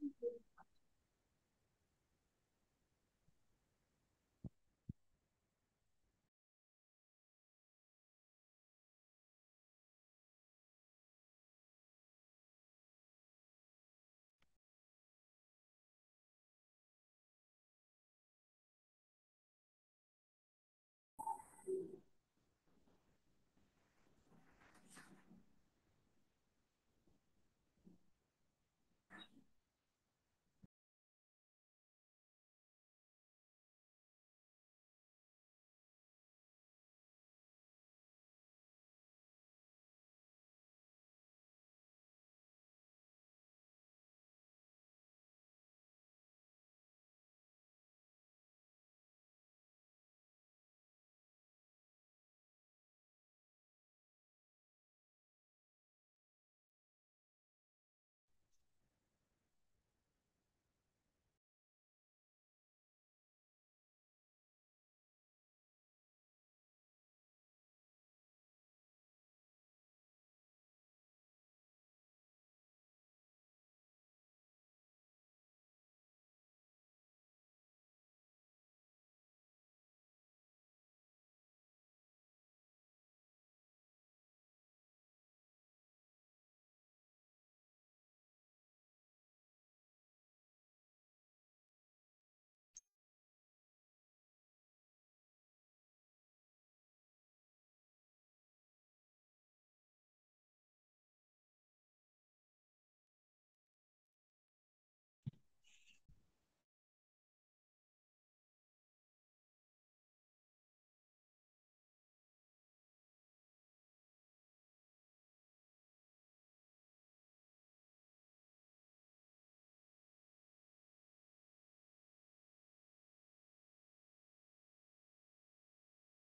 嗯。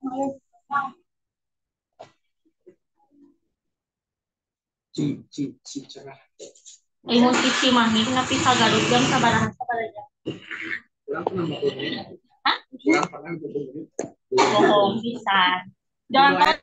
ilmu cici manik tapi sagarut jam sabaraha sabaraha Hah? Bohong bisa. Jangan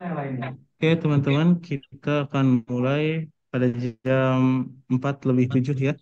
Oke teman-teman, kita akan mulai pada jam 4 lebih 7 ya.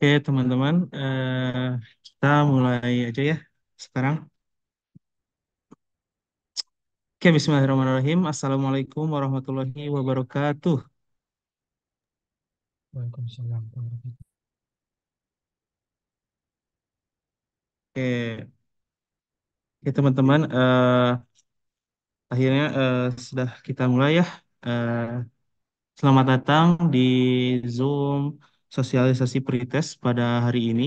Oke, teman-teman, eh, kita mulai aja ya sekarang. Oke, bismillahirrahmanirrahim. Assalamualaikum warahmatullahi wabarakatuh. Waalaikumsalam Oke, Oke teman-teman, eh, akhirnya eh, sudah kita mulai ya. Eh, selamat datang di Zoom sosialisasi pretest pada hari ini.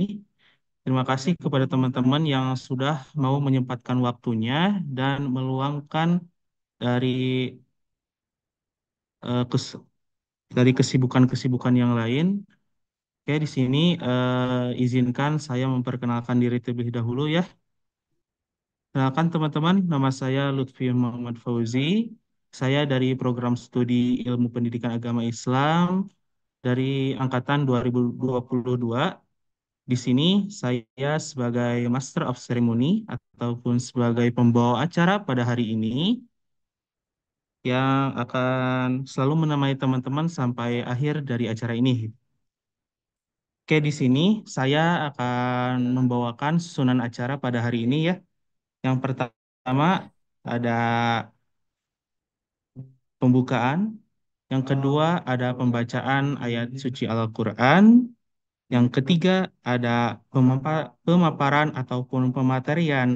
Terima kasih kepada teman-teman yang sudah mau menyempatkan waktunya dan meluangkan dari uh, kes, dari kesibukan-kesibukan yang lain. Oke, di sini uh, izinkan saya memperkenalkan diri terlebih dahulu ya. Silakan teman-teman, nama saya Lutfi Muhammad Fauzi. Saya dari program studi Ilmu Pendidikan Agama Islam dari angkatan 2022 di sini saya sebagai Master of Ceremony ataupun sebagai pembawa acara pada hari ini yang akan selalu menamai teman-teman sampai akhir dari acara ini. Oke, di sini saya akan membawakan susunan acara pada hari ini ya. Yang pertama ada pembukaan, yang kedua oh. ada pembacaan ayat suci Al-Quran. Yang ketiga ada pemaparan ataupun pematerian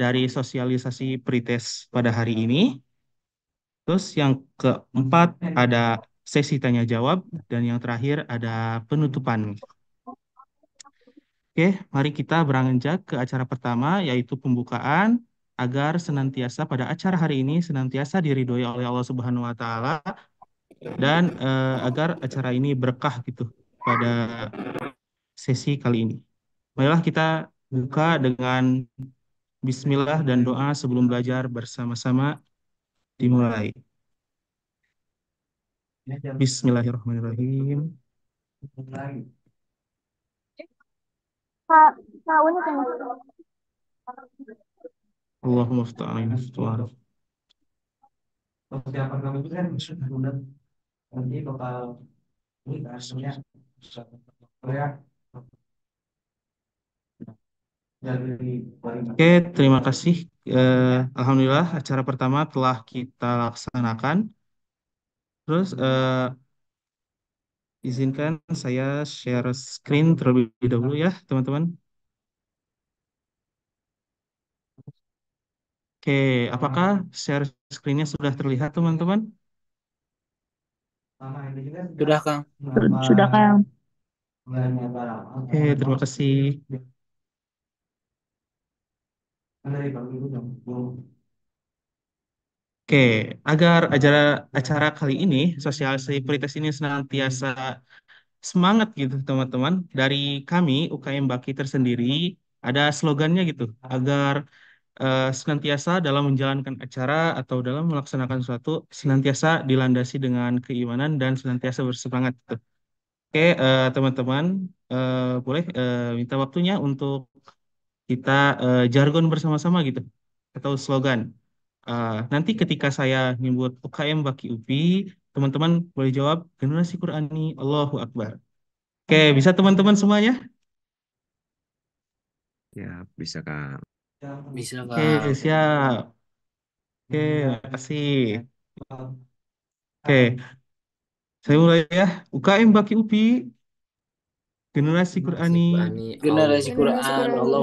dari sosialisasi pretest pada hari ini. Terus yang keempat ada sesi tanya jawab dan yang terakhir ada penutupan. Oke, mari kita beranjak ke acara pertama yaitu pembukaan agar senantiasa pada acara hari ini senantiasa diridhoi oleh Allah Subhanahu wa taala Gitu. dan uh, agar acara ini berkah gitu pada sesi kali ini. Marilah kita buka dengan bismillah dan doa sebelum belajar bersama-sama dimulai. Bismillahirrahmanirrahim. Allahumma Allahumma fta'ala nanti bakal ini hasilnya ya Oke, terima kasih. Eh, Alhamdulillah, acara pertama telah kita laksanakan. Terus, eh, izinkan saya share screen terlebih dahulu ya, teman-teman. Oke, apakah share screen-nya sudah terlihat, teman-teman? Sudah, Kang. Sudah, Kang. Oke, terima kasih. Oke, agar acara acara kali ini sosialisasi prioritas ini senantiasa semangat gitu, teman-teman. Dari kami UKM Baki tersendiri ada slogannya gitu, agar uh, senantiasa dalam menjalankan acara atau dalam melaksanakan suatu senantiasa dilandasi dengan keimanan dan senantiasa bersemangat gitu. Oke, uh, teman-teman, uh, boleh uh, minta waktunya untuk kita uh, jargon bersama-sama gitu atau slogan. Uh, nanti ketika saya nyebut UKM Baki UPI, teman-teman boleh jawab generasi Qurani Allahu Akbar. Oke, bisa teman-teman semuanya? Ya, bisa Kak. Bisa, Oke, Kak. siap. Oke, makasih. Oke, saya mulai ya. UKM bagi UPI, generasi Generasi Qur'ani. Qurani, Generasi Allah Generasi Quran, Quran, Allah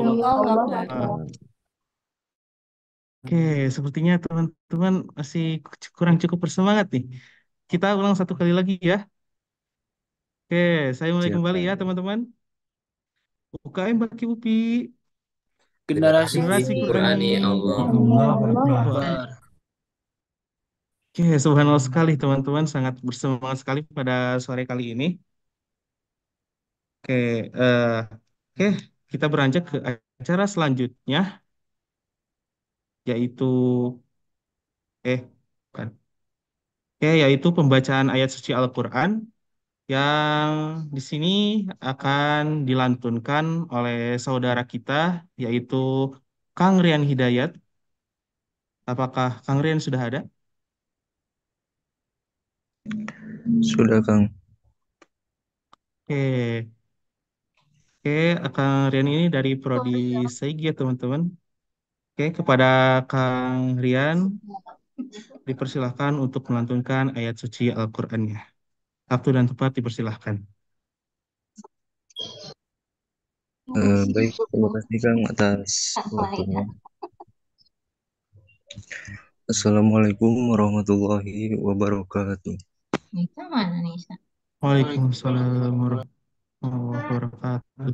Oke, sepertinya teman-teman masih kurang cukup bersemangat nih. Kita ulang satu kali lagi ya. Oke, saya mulai Siap, kembali ya, Kak. teman-teman. UKM bagi UPI, generasi Qurani Allah. Allah. Oke, okay, subhanallah sekali teman-teman, sangat bersemangat sekali pada sore kali ini. Oke, okay, uh, eh, oke, kita beranjak ke acara selanjutnya, yaitu eh bukan, oke, yaitu pembacaan ayat suci Al-Quran yang di sini akan dilantunkan oleh saudara kita yaitu Kang Rian Hidayat. Apakah Kang Rian sudah ada? Sudah, Kang. Oke. Oke, Kang Rian ini dari prodi oh, ya, teman-teman. Oke, kepada Kang Rian dipersilahkan untuk melantunkan ayat suci Al-Qur'annya waktu dan tempat dipersilahkan. Uh, baik, terima kasih Kang atas waktunya. Assalamualaikum warahmatullahi wabarakatuh. Nisa mana Nisa? Waalaikumsalam warahmatullahi wabarakatuh.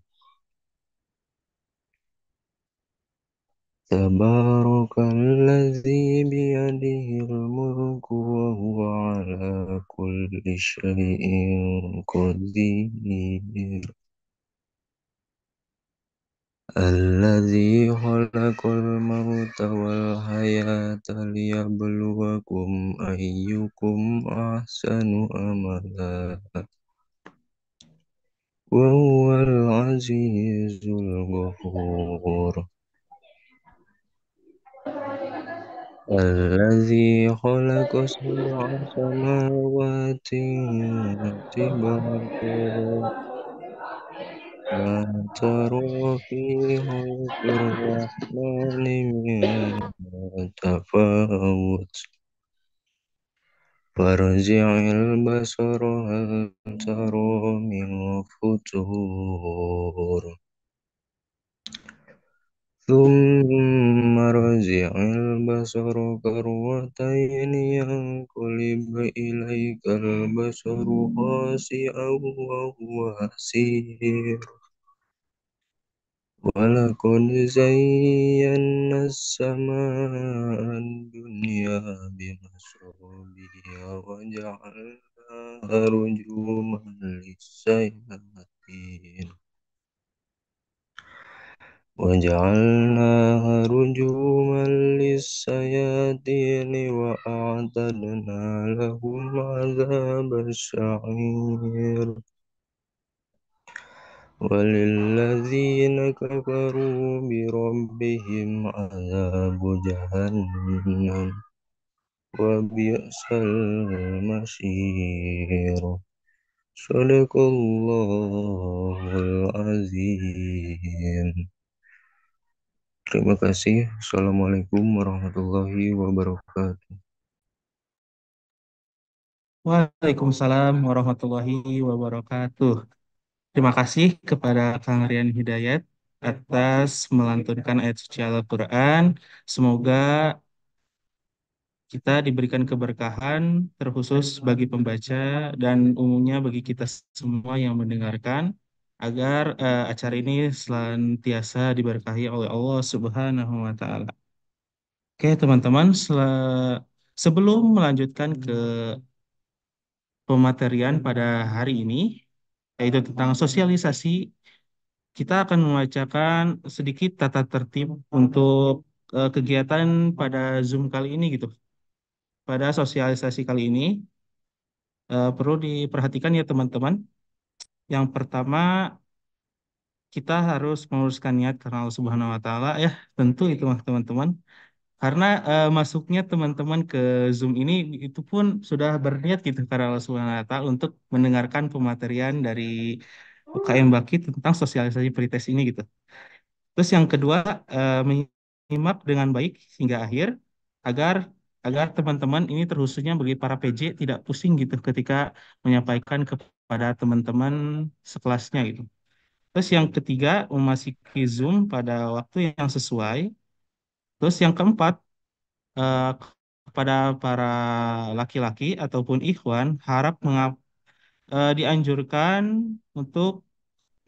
تبارك الذي بيده الملك وهو على كل شيء قدير الذي خلق الموت والحياة ليبلوكم أيكم أحسن أملا وهو العزيز الغفور الذي خلق سبع سماوات تبارك ما ترى في الرحمن من تفاوت فارجع البصر هل ترى من فتور Allahumma rajyal ba soru karuata ini yang kolibe ilai kalba soru asyauw asyir, walacon zai samaan dunia bimasrobiya wanjak arunjuman lisai hatin. وجعلناها رجوما للشياطين وأعتدنا لهم عذاب الشعير وللذين كفروا بربهم عذاب جهنم وبئس المصير صدق الله العظيم Terima kasih. Assalamualaikum warahmatullahi wabarakatuh. Waalaikumsalam warahmatullahi wabarakatuh. Terima kasih kepada Kang Rian Hidayat atas melantunkan ayat suci Al-Quran. Semoga kita diberikan keberkahan terkhusus bagi pembaca dan umumnya bagi kita semua yang mendengarkan agar uh, acara ini selantiasa diberkahi oleh Allah Subhanahu wa taala. Oke, teman-teman, sebelum melanjutkan ke pematerian pada hari ini yaitu tentang sosialisasi, kita akan membacakan sedikit tata tertib untuk uh, kegiatan pada Zoom kali ini gitu. Pada sosialisasi kali ini uh, perlu diperhatikan ya teman-teman yang pertama kita harus menguruskan niat karena Allah Subhanahu wa taala ya, tentu itu iya. teman-teman. Karena uh, masuknya teman-teman ke Zoom ini itu pun sudah berniat gitu karena Allah Subhanahu wa taala untuk mendengarkan pematerian dari UKM oh. Baki tentang sosialisasi pretest ini gitu. Terus yang kedua uh, menyimak dengan baik hingga akhir agar agar teman-teman ini terkhususnya bagi para PJ tidak pusing gitu ketika menyampaikan ke pada teman-teman sekelasnya gitu. Terus yang ketiga memasuki Zoom pada waktu yang sesuai. Terus yang keempat eh, kepada para laki-laki ataupun ikhwan harap mengap, eh, dianjurkan untuk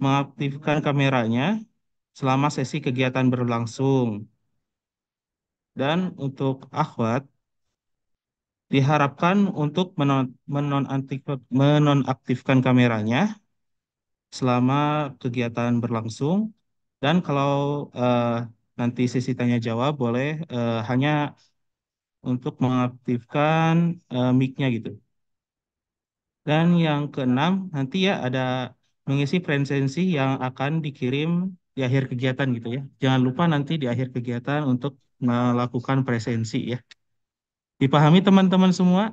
mengaktifkan kameranya selama sesi kegiatan berlangsung. Dan untuk akhwat diharapkan untuk menon menonaktifkan kameranya selama kegiatan berlangsung dan kalau uh, nanti sesi tanya jawab boleh uh, hanya untuk mengaktifkan uh, mic-nya gitu. Dan yang keenam nanti ya ada mengisi presensi yang akan dikirim di akhir kegiatan gitu ya. Jangan lupa nanti di akhir kegiatan untuk melakukan presensi ya. Dipahami teman-teman semua?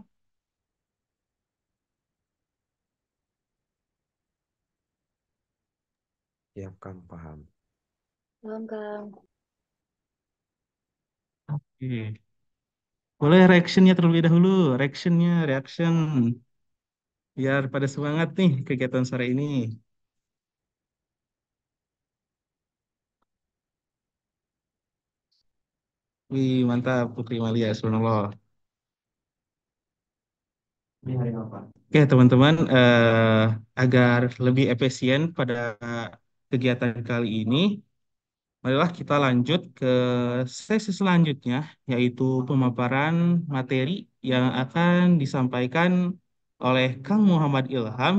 Ya, Kang, paham. Paham, Kang. Oke. Boleh reaction-nya terlebih dahulu. nya, reaction. Biar pada semangat nih kegiatan sore ini. Wih, mantap Putri Malia, subhanallah di hari apa? Oke teman-teman, eh, agar lebih efisien pada kegiatan kali ini, marilah kita lanjut ke sesi selanjutnya, yaitu pemaparan materi yang akan disampaikan oleh Kang Muhammad Ilham.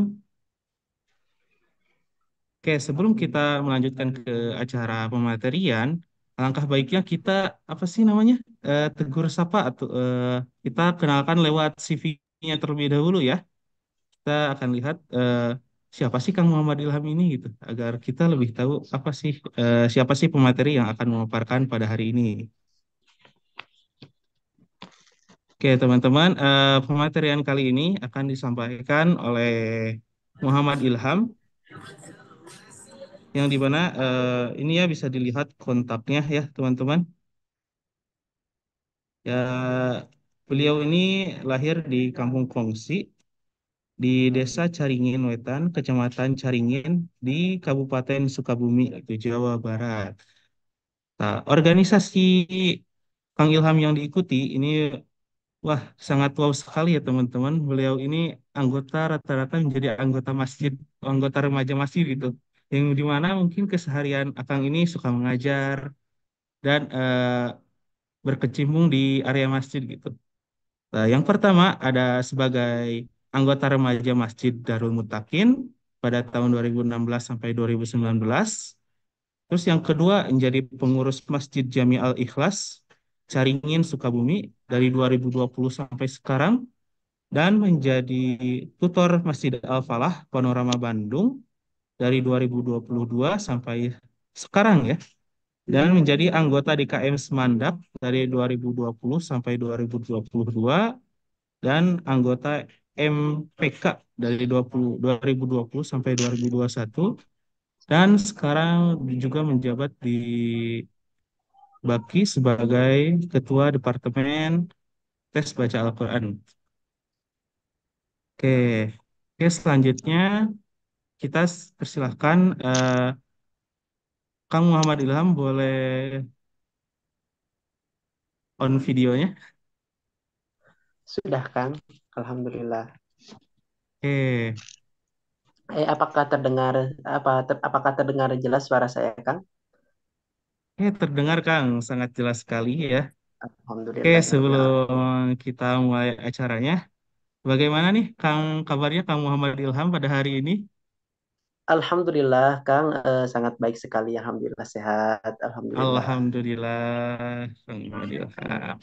Oke, sebelum kita melanjutkan ke acara pematerian, langkah baiknya kita apa sih namanya? Eh, tegur sapa atau eh, kita kenalkan lewat CV ya terlebih dahulu ya. Kita akan lihat uh, siapa sih Kang Muhammad Ilham ini gitu, agar kita lebih tahu apa sih uh, siapa sih pemateri yang akan memaparkan pada hari ini. Oke teman-teman, eh, pematerian kali ini akan disampaikan oleh Muhammad Ilham yang di mana uh, ini ya bisa dilihat kontaknya ya teman-teman. Ya Beliau ini lahir di Kampung Kongsi, di Desa Caringin Wetan, Kecamatan Caringin, di Kabupaten Sukabumi, itu Jawa Barat. Nah, organisasi Kang Ilham yang diikuti ini wah sangat wow sekali ya teman-teman. Beliau ini anggota rata-rata menjadi anggota masjid, anggota remaja masjid gitu. Yang dimana mungkin keseharian Akang ini suka mengajar dan uh, berkecimpung di area masjid gitu. Eh, yang pertama ada sebagai anggota remaja Masjid Darul Mutakin pada tahun 2016 sampai 2019. Terus yang kedua menjadi pengurus Masjid Jami Al Ikhlas Caringin Sukabumi dari 2020 sampai sekarang dan menjadi tutor Masjid Al Falah Panorama Bandung dari 2022 sampai sekarang ya dan menjadi anggota DKM Semandak dari 2020 sampai 2022 dan anggota MPK dari 20, 2020 sampai 2021 dan sekarang juga menjabat di Baki sebagai Ketua Departemen Tes Baca Al-Quran. Oke, Oke selanjutnya kita persilahkan uh, Kang Muhammad Ilham boleh on videonya? Sudah Kang, Alhamdulillah. Oke. Eh. eh, apakah terdengar apa ter, apakah terdengar jelas suara saya Kang? Eh, terdengar Kang, sangat jelas sekali ya. Alhamdulillah. Oke, sebelum kita mulai acaranya, bagaimana nih Kang kabarnya Kang Muhammad Ilham pada hari ini? Alhamdulillah, Kang uh, sangat baik sekali. Alhamdulillah sehat. Alhamdulillah. Alhamdulillah. Alhamdulillah.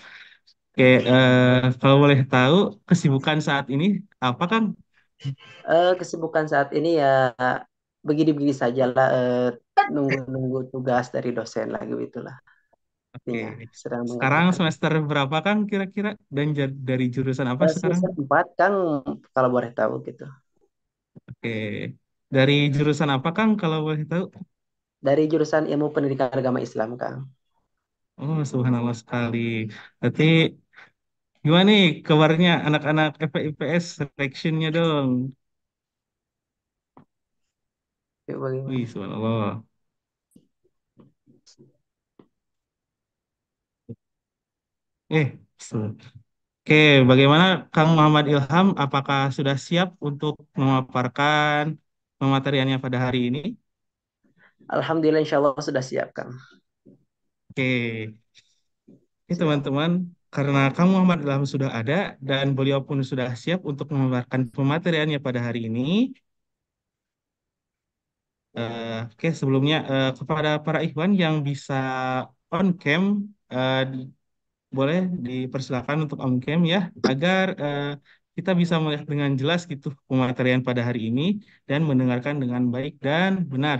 Oke, uh, kalau boleh tahu kesibukan saat ini apa, Kang? Uh, kesibukan saat ini ya begini-begini saja lah. nunggu nunggu uh, tugas dari dosen lagi itulah. Oke. Iya, sekarang semester berapa, Kang? Kira-kira dan dari jurusan apa eh, sekarang? Semester empat, Kang. Kalau boleh tahu gitu. Oke. Dari jurusan apa, Kang, kalau boleh tahu? Dari jurusan Ilmu Pendidikan Agama Islam, Kang. Oh, subhanallah sekali. Berarti gimana nih kabarnya anak-anak FIPS selection-nya dong? Yuk, bagaimana? Wih, subhanallah. Eh, Oke, bagaimana Kang Muhammad Ilham? Apakah sudah siap untuk memaparkan pemateriannya pada hari ini? Alhamdulillah insya Allah sudah siapkan. Oke. Ini teman-teman, karena Kang Muhammad Ilham sudah ada dan beliau pun sudah siap untuk memaparkan pemateriannya pada hari ini. Uh, Oke, okay, sebelumnya uh, kepada para ikhwan yang bisa on cam, uh, boleh dipersilakan untuk on cam ya, agar uh, kita bisa melihat dengan jelas gitu pematerian pada hari ini dan mendengarkan dengan baik dan benar.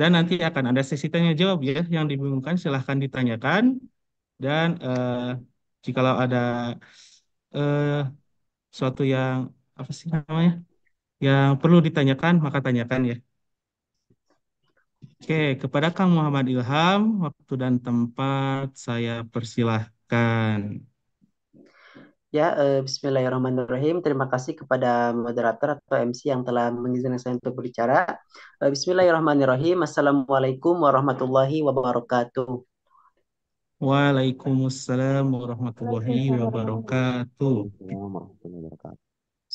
Dan nanti akan ada sesi tanya jawab ya yang dibingungkan silahkan ditanyakan dan eh, jikalau ada eh, suatu yang apa sih namanya yang perlu ditanyakan maka tanyakan ya. Oke, kepada Kang Muhammad Ilham, waktu dan tempat saya persilahkan. Ya, uh, Bismillahirrahmanirrahim. Terima kasih kepada moderator atau MC yang telah mengizinkan saya untuk berbicara. Uh, Bismillahirrahmanirrahim. Assalamualaikum warahmatullahi wabarakatuh. Waalaikumsalam warahmatullahi wabarakatuh.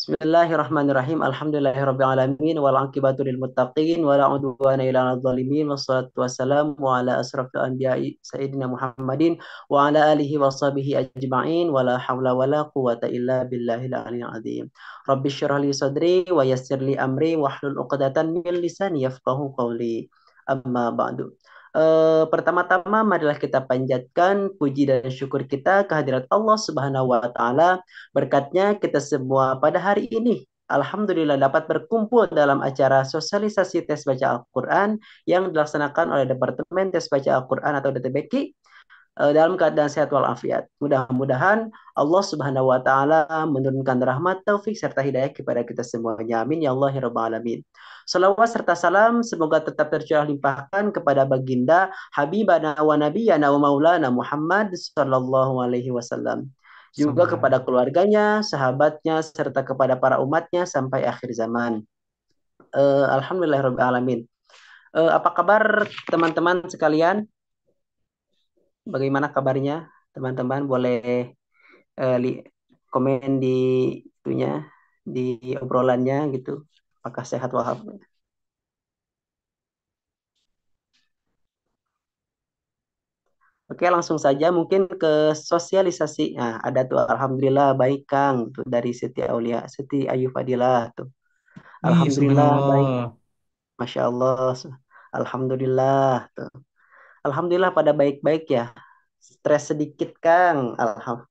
بسم الله الرحمن الرحيم الحمد لله رب العالمين والعاقبة للمتقين ولا عدوان إلا على الظالمين والصلاة والسلام على أشرف الأنبياء سيدنا محمد وعلى آله وصحبه أجمعين ولا حول ولا قوة إلا بالله العلي العظيم رب اشرح لي صدري ويسر لي أمري واحلل عقدة من لساني يفقه قولي أما بعد Uh, pertama-tama marilah kita panjatkan puji dan syukur kita kehadirat Allah Subhanahu wa taala. Berkatnya kita semua pada hari ini alhamdulillah dapat berkumpul dalam acara sosialisasi tes baca Al-Qur'an yang dilaksanakan oleh Departemen Tes Baca Al-Qur'an atau DTBKI Eh, dalam keadaan sehat walafiat. Mudah-mudahan Allah Subhanahu wa taala menurunkan rahmat, taufik serta hidayah kepada kita semuanya. Amin ya Allah ya rabbal alamin. Salawat serta salam semoga tetap tercurah limpahkan kepada baginda Habibana wa nabiyana wa maulana Muhammad sallallahu alaihi wasallam juga kepada keluarganya, sahabatnya, serta kepada para umatnya sampai akhir zaman. Uh, alamin. Uh, apa kabar teman-teman sekalian? bagaimana kabarnya teman-teman boleh uh, li komen di itunya di obrolannya gitu apakah sehat wahab Oke langsung saja mungkin ke sosialisasi nah ada tuh Alhamdulillah baik Kang tuh dari Siti Aulia Siti Ayu Fadilah tuh Alhamdulillah baik Masya Allah Alhamdulillah tuh Alhamdulillah pada baik-baik ya. Stres sedikit Kang. Alhamdulillah.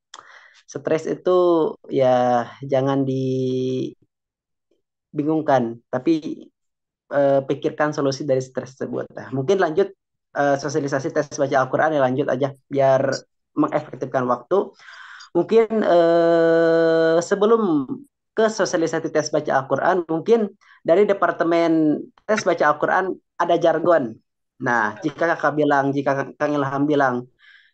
Stres itu ya jangan dibingungkan, tapi eh, pikirkan solusi dari stres tersebut. Nah, mungkin lanjut eh, sosialisasi tes baca Al-Qur'an ya lanjut aja biar mengefektifkan waktu. Mungkin eh, sebelum ke sosialisasi tes baca Al-Qur'an, mungkin dari departemen tes baca Al-Qur'an ada jargon Nah, jika kakak bilang, jika Kang Ilham bilang,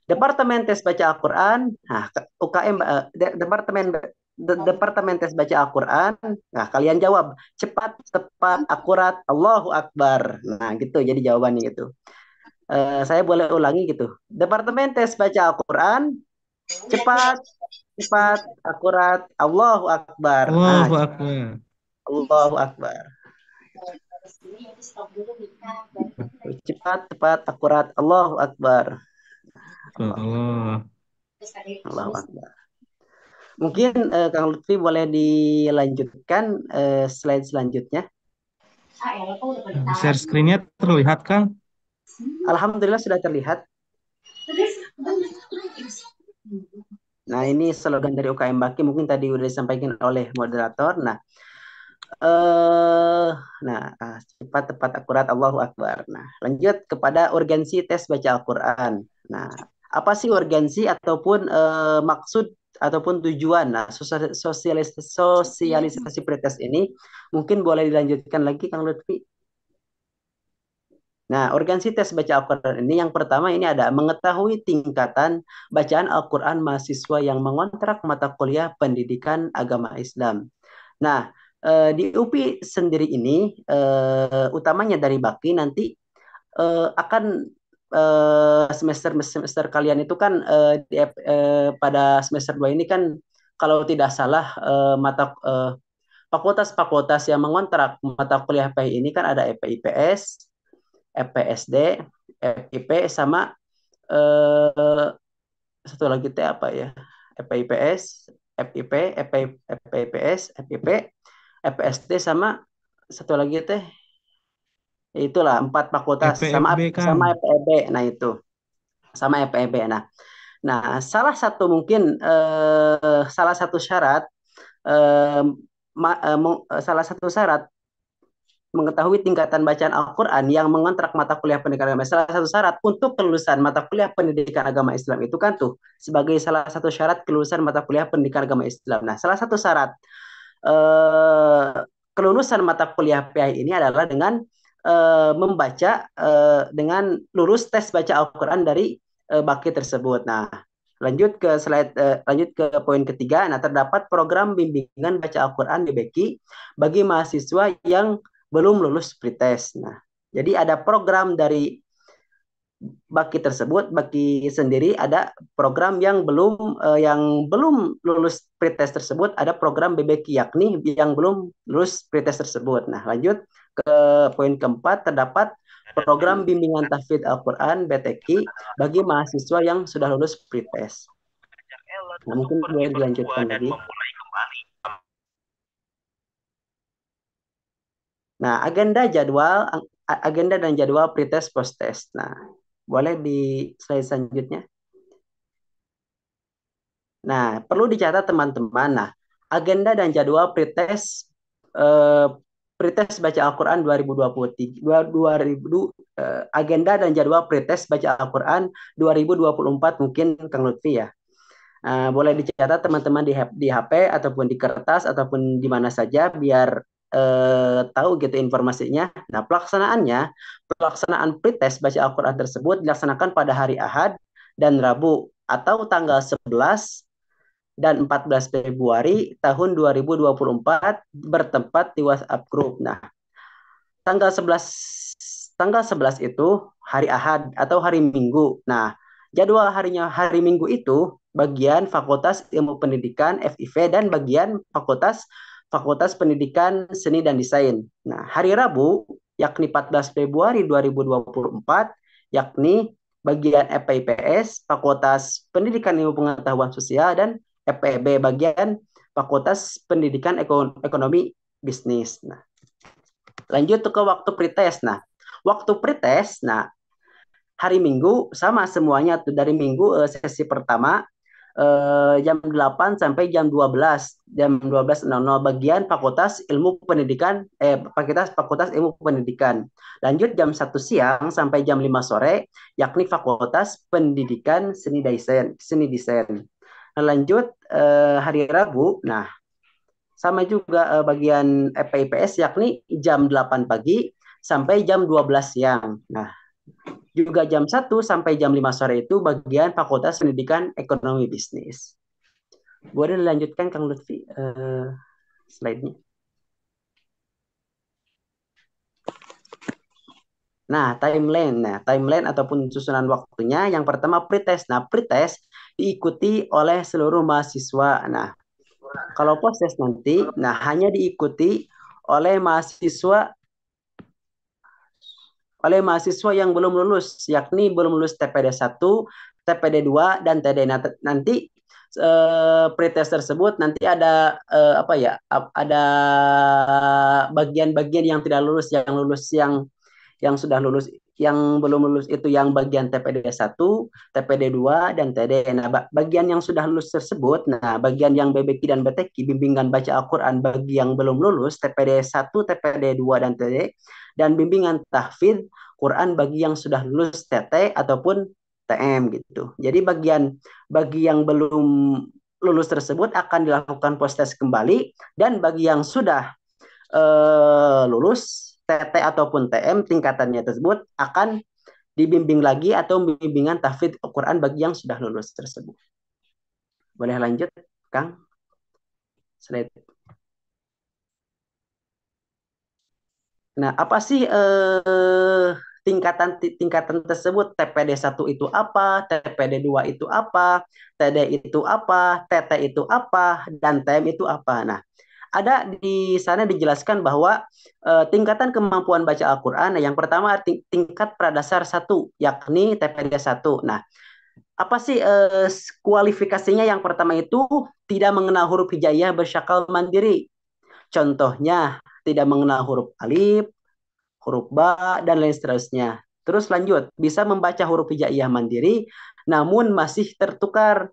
Departemen Tes Baca Al-Quran, nah, UKM, eh, Departemen Departemen Tes Baca Al-Quran, nah, kalian jawab, cepat, tepat, akurat, Allahu Akbar. Nah, gitu, jadi jawabannya gitu. Uh, saya boleh ulangi gitu. Departemen Tes Baca Al-Quran, cepat, cepat, akurat, Allahu Akbar. Allahu nah, Akbar. Allahu Akbar cepat cepat akurat Allah Akbar Allah, Akbar mungkin uh, Kang Lutfi boleh dilanjutkan uh, slide selanjutnya share screennya terlihat Kang Alhamdulillah sudah terlihat Nah, ini slogan dari UKM Baki mungkin tadi sudah disampaikan oleh moderator. Nah, uh, nah ah, cepat tepat akurat Allahu Akbar. Nah, lanjut kepada urgensi tes baca Al-Qur'an. Nah, apa sih urgensi ataupun uh, maksud ataupun tujuan nah sosialis sosialisasi pretest ini mungkin boleh dilanjutkan lagi Kang Lutfi. Nah, urgensi tes baca Al-Quran ini yang pertama ini ada mengetahui tingkatan bacaan Al-Quran mahasiswa yang mengontrak mata kuliah pendidikan agama Islam. Nah, Eh, di UPI sendiri ini uh, utamanya dari Bakti nanti uh, akan semester semester semester kalian itu kan uh, di, uh, pada semester 2 ini kan kalau tidak salah uh, mata uh, fakultas-fakultas yang mengontrak mata kuliah PI ini kan ada EPIPS, EPSD, FIP e sama eh, satu lagi teh apa ya? EPIPS, FIP, e EP, EPIPS, FIP e FPST sama satu lagi teh ya itulah empat fakultas FPEB sama kan? sama FPEB nah itu sama FPEB nah nah salah satu mungkin eh, salah satu syarat eh, eh, eh, salah satu syarat mengetahui tingkatan bacaan Al-Quran yang mengontrak mata kuliah pendidikan agama. Salah satu syarat untuk kelulusan mata kuliah pendidikan agama Islam itu kan tuh sebagai salah satu syarat kelulusan mata kuliah pendidikan agama Islam. Nah, salah satu syarat Eh, kelulusan mata kuliah PI ini adalah dengan eh, membaca eh, dengan lulus tes baca Al-Qur'an dari eh, baki tersebut. Nah, lanjut ke slide lanjut ke poin ketiga. Nah, terdapat program bimbingan baca Al-Qur'an di Beki bagi mahasiswa yang belum lulus pretest. Nah, jadi ada program dari Baki tersebut, Baki sendiri ada program yang belum uh, yang belum lulus pretest tersebut, ada program BBK yakni yang belum lulus pretest tersebut. Nah, lanjut ke poin keempat terdapat program bimbingan tahfidz Al-Qur'an BTQ bagi mahasiswa yang sudah lulus pretest. Nah, mungkin boleh dilanjutkan lagi. Nah, agenda jadwal agenda dan jadwal pretest post test. Nah, boleh di slide selanjutnya. Nah, perlu dicatat teman-teman. Nah, agenda dan jadwal pretest eh, pretest baca Al-Qur'an 2023 2000 eh, agenda dan jadwal pretest baca Al-Qur'an 2024 mungkin Kang Lutfi ya. Uh, boleh dicatat teman-teman di, di HP ataupun di kertas ataupun di mana saja biar eh, tahu gitu informasinya. Nah, pelaksanaannya, pelaksanaan pretest baca Al-Qur'an tersebut dilaksanakan pada hari Ahad dan Rabu atau tanggal 11 dan 14 Februari tahun 2024 bertempat di WhatsApp group. Nah, tanggal 11 tanggal 11 itu hari Ahad atau hari Minggu. Nah, jadwal harinya hari Minggu itu bagian Fakultas Ilmu Pendidikan FIV dan bagian Fakultas Fakultas Pendidikan Seni dan Desain. Nah, hari Rabu yakni 14 Februari 2024 yakni bagian FPIPS e Fakultas Pendidikan Ilmu Pengetahuan Sosial dan FPB e bagian Fakultas Pendidikan Ekonomi Bisnis. Nah, lanjut ke waktu pretest. Nah, waktu pretest, nah hari Minggu sama semuanya tuh dari Minggu eh, sesi pertama eh, jam 8 sampai jam 12 jam 12.00 bagian Fakultas Ilmu Pendidikan eh Fakultas Fakultas Ilmu Pendidikan. Lanjut jam 1 siang sampai jam 5 sore yakni Fakultas Pendidikan Seni Desain, Seni Desain. lanjut eh, hari Rabu. Nah, sama juga eh, bagian FPIPS e yakni jam 8 pagi sampai jam 12 siang. Nah, juga jam 1 sampai jam 5 sore itu bagian Fakultas Pendidikan Ekonomi Bisnis. Boleh lanjutkan Kang Lutfi uh, slide-nya. Nah, timeline. Nah, timeline ataupun susunan waktunya yang pertama pretest. Nah, pretest diikuti oleh seluruh mahasiswa. Nah, kalau proses nanti, nah hanya diikuti oleh mahasiswa oleh mahasiswa yang belum lulus, yakni belum lulus TPD 1, TPD 2 dan TD. nanti eh, pretest tersebut nanti ada eh, apa ya? Ada bagian-bagian yang tidak lulus, yang lulus yang yang sudah lulus yang belum lulus itu yang bagian TPD 1, TPD 2, dan TD. Nah, bagian yang sudah lulus tersebut, nah bagian yang BBK dan BTK, bimbingan baca Al-Quran bagi yang belum lulus, TPD 1, TPD 2, dan TD, dan bimbingan tahfidz Quran bagi yang sudah lulus TT ataupun TM gitu. Jadi bagian bagi yang belum lulus tersebut akan dilakukan proses kembali dan bagi yang sudah uh, lulus TT ataupun TM tingkatannya tersebut akan dibimbing lagi atau bimbingan tahfidz Quran bagi yang sudah lulus tersebut. Boleh lanjut, Kang? Slide Nah, apa sih eh, tingkatan tingkatan tersebut? TPD 1 itu apa? TPD 2 itu apa? TD itu apa? TT itu apa? Dan TM itu apa? Nah, ada di sana dijelaskan bahwa eh, tingkatan kemampuan baca Al-Qur'an nah, yang pertama tingkat pradasar satu yakni TPD 1. Nah, apa sih eh, kualifikasinya yang pertama itu tidak mengenal huruf hijaiyah bersyakal mandiri. Contohnya tidak mengenal huruf alif, huruf ba, dan lain seterusnya. Terus lanjut, bisa membaca huruf hijaiyah mandiri, namun masih tertukar.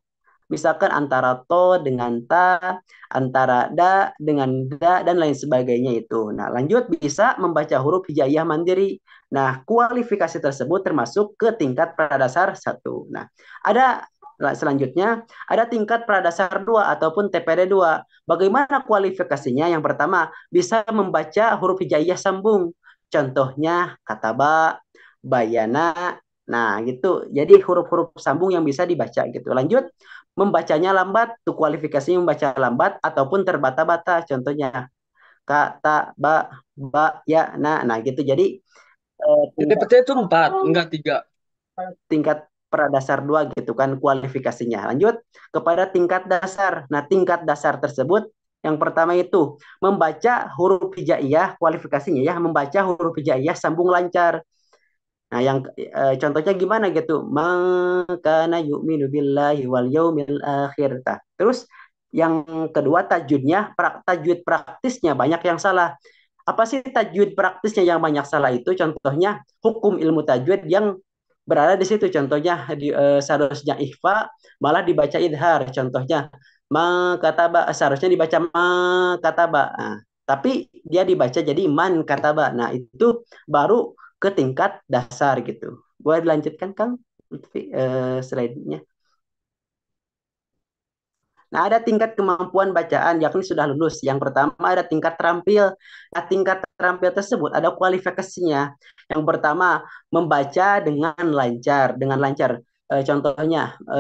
Misalkan antara to dengan ta, antara da dengan da, dan lain sebagainya itu. Nah, lanjut bisa membaca huruf hijaiyah mandiri. Nah, kualifikasi tersebut termasuk ke tingkat pradasar satu. Nah, ada Nah, selanjutnya ada tingkat pradasar 2 ataupun TPD 2. Bagaimana kualifikasinya? Yang pertama, bisa membaca huruf hijaiyah sambung. Contohnya kata ba, bayana. Nah, gitu. Jadi huruf-huruf sambung yang bisa dibaca gitu. Lanjut, membacanya lambat, tuh kualifikasinya membaca lambat ataupun terbata-bata contohnya. Kata ba, ba, ya, na, nah gitu. Jadi eh, itu empat, enggak tiga. Tingkat pradasar 2 gitu kan kualifikasinya. Lanjut kepada tingkat dasar. Nah, tingkat dasar tersebut yang pertama itu membaca huruf hijaiyah kualifikasinya ya membaca huruf hijaiyah sambung lancar. Nah, yang e, contohnya gimana gitu? Maka yu'minu billahi wal yaumil akhir. Nah, terus yang kedua tajwidnya, prak, tajwid praktisnya banyak yang salah. Apa sih tajwid praktisnya yang banyak salah itu? Contohnya hukum ilmu tajwid yang berada di situ contohnya di, uh, seharusnya ikhfa malah dibaca idhar contohnya ma seharusnya dibaca ma nah, tapi dia dibaca jadi man kataba nah itu baru ke tingkat dasar gitu boleh dilanjutkan kang e, slide-nya Nah, ada tingkat kemampuan bacaan, yakni sudah lulus. Yang pertama ada tingkat terampil. Nah, tingkat terampil tersebut ada kualifikasinya. Yang pertama, membaca dengan lancar, dengan lancar. E, contohnya e,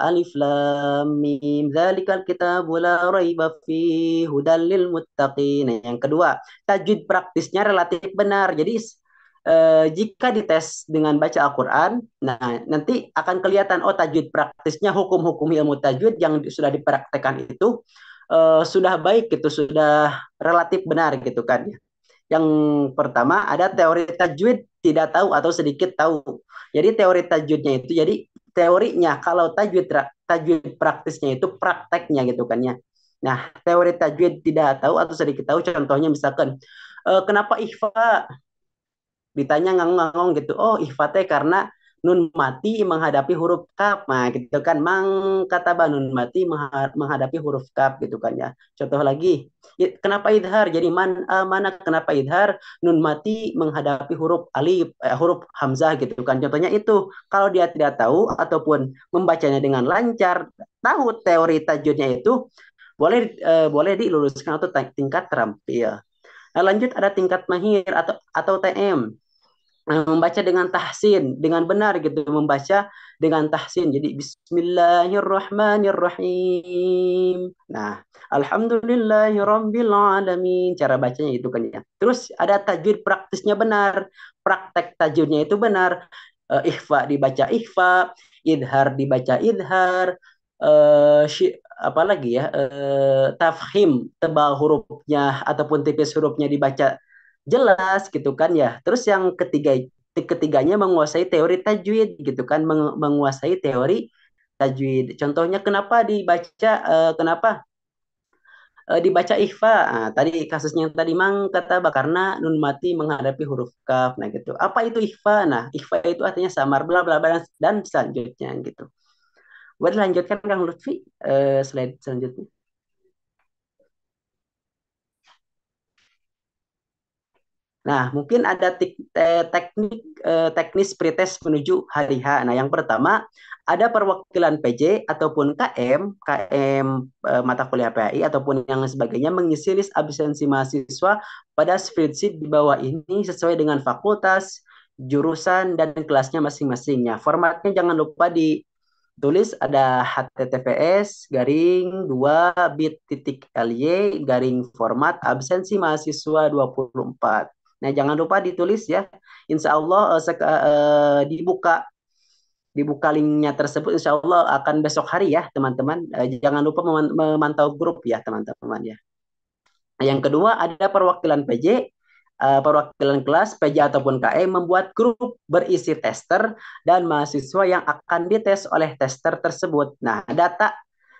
alif lam mim zalikal kitab la raiba fi Hudalil lil muttaqin. Nah, yang kedua, tajwid praktisnya relatif benar. Jadi eh, jika dites dengan baca Al-Quran, nah nanti akan kelihatan oh tajwid praktisnya hukum-hukum ilmu tajwid yang sudah dipraktekkan itu eh, sudah baik gitu, sudah relatif benar gitu kan. Ya. Yang pertama ada teori tajwid tidak tahu atau sedikit tahu. Jadi teori tajwidnya itu jadi teorinya kalau tajwid tajwid praktisnya itu prakteknya gitu kan ya. Nah, teori tajwid tidak tahu atau sedikit tahu contohnya misalkan eh, kenapa ikhfa ditanya ngangong-ngangong gitu oh ifate karena nun mati menghadapi huruf kaf nah gitu kan mang kata nun mati menghadapi huruf kaf gitu kan ya contoh lagi kenapa idhar jadi man uh, mana kenapa idhar nun mati menghadapi huruf alif eh, huruf hamzah gitu kan contohnya itu kalau dia tidak tahu ataupun membacanya dengan lancar tahu teori tajwidnya itu boleh uh, boleh diluluskan atau tingkat terampil nah, lanjut ada tingkat mahir atau atau TM Nah, membaca dengan tahsin dengan benar gitu membaca dengan tahsin jadi bismillahirrahmanirrahim nah Alhamdulillahirobbilalamin cara bacanya itu kan ya terus ada tajwid praktisnya benar praktek tajwidnya itu benar uh, eh, ikhfa dibaca ikhfa idhar dibaca idhar uh, lagi ya uh, tafhim tebal hurufnya ataupun tipis hurufnya dibaca jelas gitu kan ya. Terus yang ketiga ketiganya menguasai teori tajwid gitu kan menguasai teori tajwid. Contohnya kenapa dibaca uh, kenapa uh, dibaca ikhfa? Nah, tadi kasusnya yang tadi mang kata karena nun mati menghadapi huruf kaf. Nah gitu. Apa itu ikhfa? Nah, ikhfa itu artinya samar bla bla bla dan, dan selanjutnya gitu. Buat lanjutkan Kang Lutfi uh, slide selanjutnya. Nah, mungkin ada eh, teknik eh, teknis pretest menuju hari H. Nah, yang pertama ada perwakilan PJ ataupun KM, KM eh, mata kuliah PAI ataupun yang sebagainya mengisi list absensi mahasiswa pada spreadsheet di bawah ini sesuai dengan fakultas, jurusan dan kelasnya masing-masingnya. Formatnya jangan lupa di tulis ada https garing 2 bit titik ly garing format absensi mahasiswa 24 Nah, jangan lupa ditulis ya. Insya Allah uh, eh, seka, uh, eh, eh, dibuka dibuka linknya tersebut, insya Allah akan besok hari ya, teman-teman. jangan lupa memantau grup ya, teman-teman ya. yang kedua ada perwakilan PJ, perwakilan kelas PJ ataupun KE membuat grup berisi tester dan mahasiswa yang akan dites oleh tester tersebut. Nah, data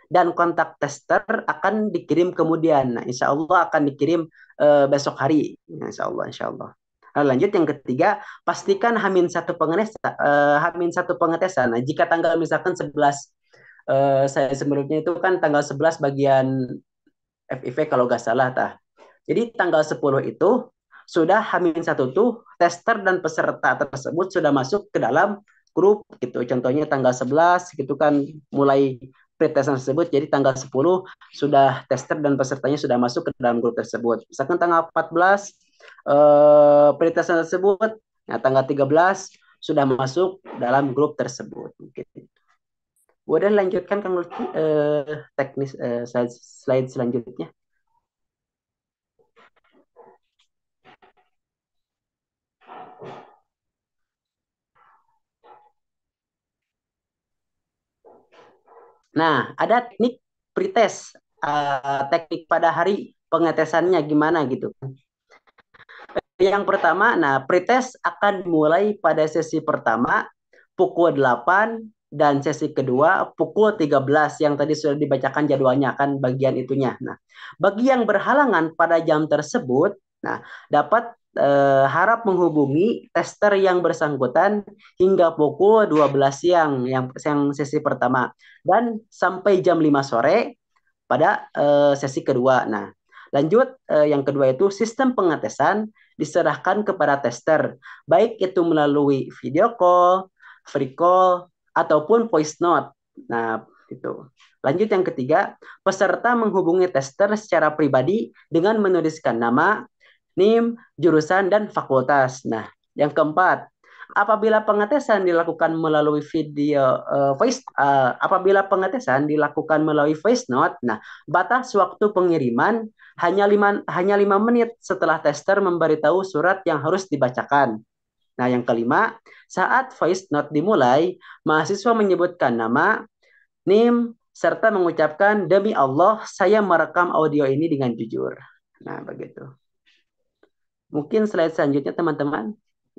dan kontak tester akan dikirim kemudian. Nah, insya Allah akan dikirim uh, besok hari. Nah, insya Allah, insya Allah. Lalu nah, lanjut yang ketiga, pastikan hamin satu pengetesan. Uh, eh, hamin satu pengetesan. Nah, jika tanggal misalkan 11 uh, eh, saya sebelumnya itu kan tanggal 11 bagian FIV kalau nggak salah tah. Jadi tanggal 10 itu sudah hamin satu tuh tester dan peserta tersebut sudah masuk ke dalam grup gitu. Contohnya tanggal 11 gitu kan mulai pretestan tersebut. Jadi tanggal 10 sudah tester dan pesertanya sudah masuk ke dalam grup tersebut. Misalkan tanggal 14 eh, pretestan tersebut, nah tanggal 13 sudah masuk dalam grup tersebut. Mungkin. Kemudian lanjutkan Kang Lutfi eh, teknis eh, slide, slide selanjutnya. Nah, ada teknik pretest, uh, teknik pada hari pengetesannya gimana gitu. Yang pertama, nah pretest akan mulai pada sesi pertama pukul 8 dan sesi kedua pukul 13 yang tadi sudah dibacakan jadwalnya akan bagian itunya. Nah, bagi yang berhalangan pada jam tersebut, nah dapat eh, harap menghubungi tester yang bersangkutan hingga pukul 12 siang yang, yang sesi pertama dan sampai jam 5 sore pada eh, sesi kedua. Nah, lanjut eh, yang kedua itu sistem pengetesan diserahkan kepada tester, baik itu melalui video call, free call ataupun voice note. Nah, itu. Lanjut yang ketiga, peserta menghubungi tester secara pribadi dengan menuliskan nama, NIM, jurusan, dan fakultas. Nah, yang keempat, apabila pengetesan dilakukan melalui video uh, voice uh, apabila pengetesan dilakukan melalui voice note nah batas waktu pengiriman hanya lima hanya lima menit setelah tester memberitahu surat yang harus dibacakan nah yang kelima saat voice note dimulai mahasiswa menyebutkan nama nim serta mengucapkan demi Allah saya merekam audio ini dengan jujur nah begitu Mungkin slide selanjutnya teman-teman,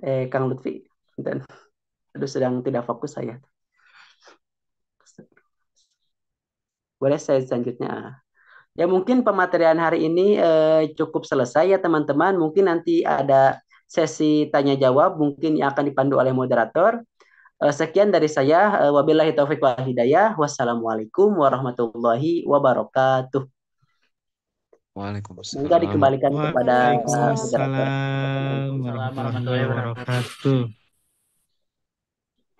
eh, Kang Lutfi, dan aduh sedang tidak fokus saya. Boleh slide selanjutnya. Ya mungkin pematerian hari ini eh, cukup selesai ya teman-teman. Mungkin nanti ada sesi tanya jawab mungkin yang akan dipandu oleh moderator. Eh, sekian dari saya. Eh, wabillahi taufiq wal hidayah. Wassalamualaikum warahmatullahi wabarakatuh. Waalaikumsalam. Minta dikembalikan kepada uh, Waalaikumsalam warahmatullahi wabarakatuh.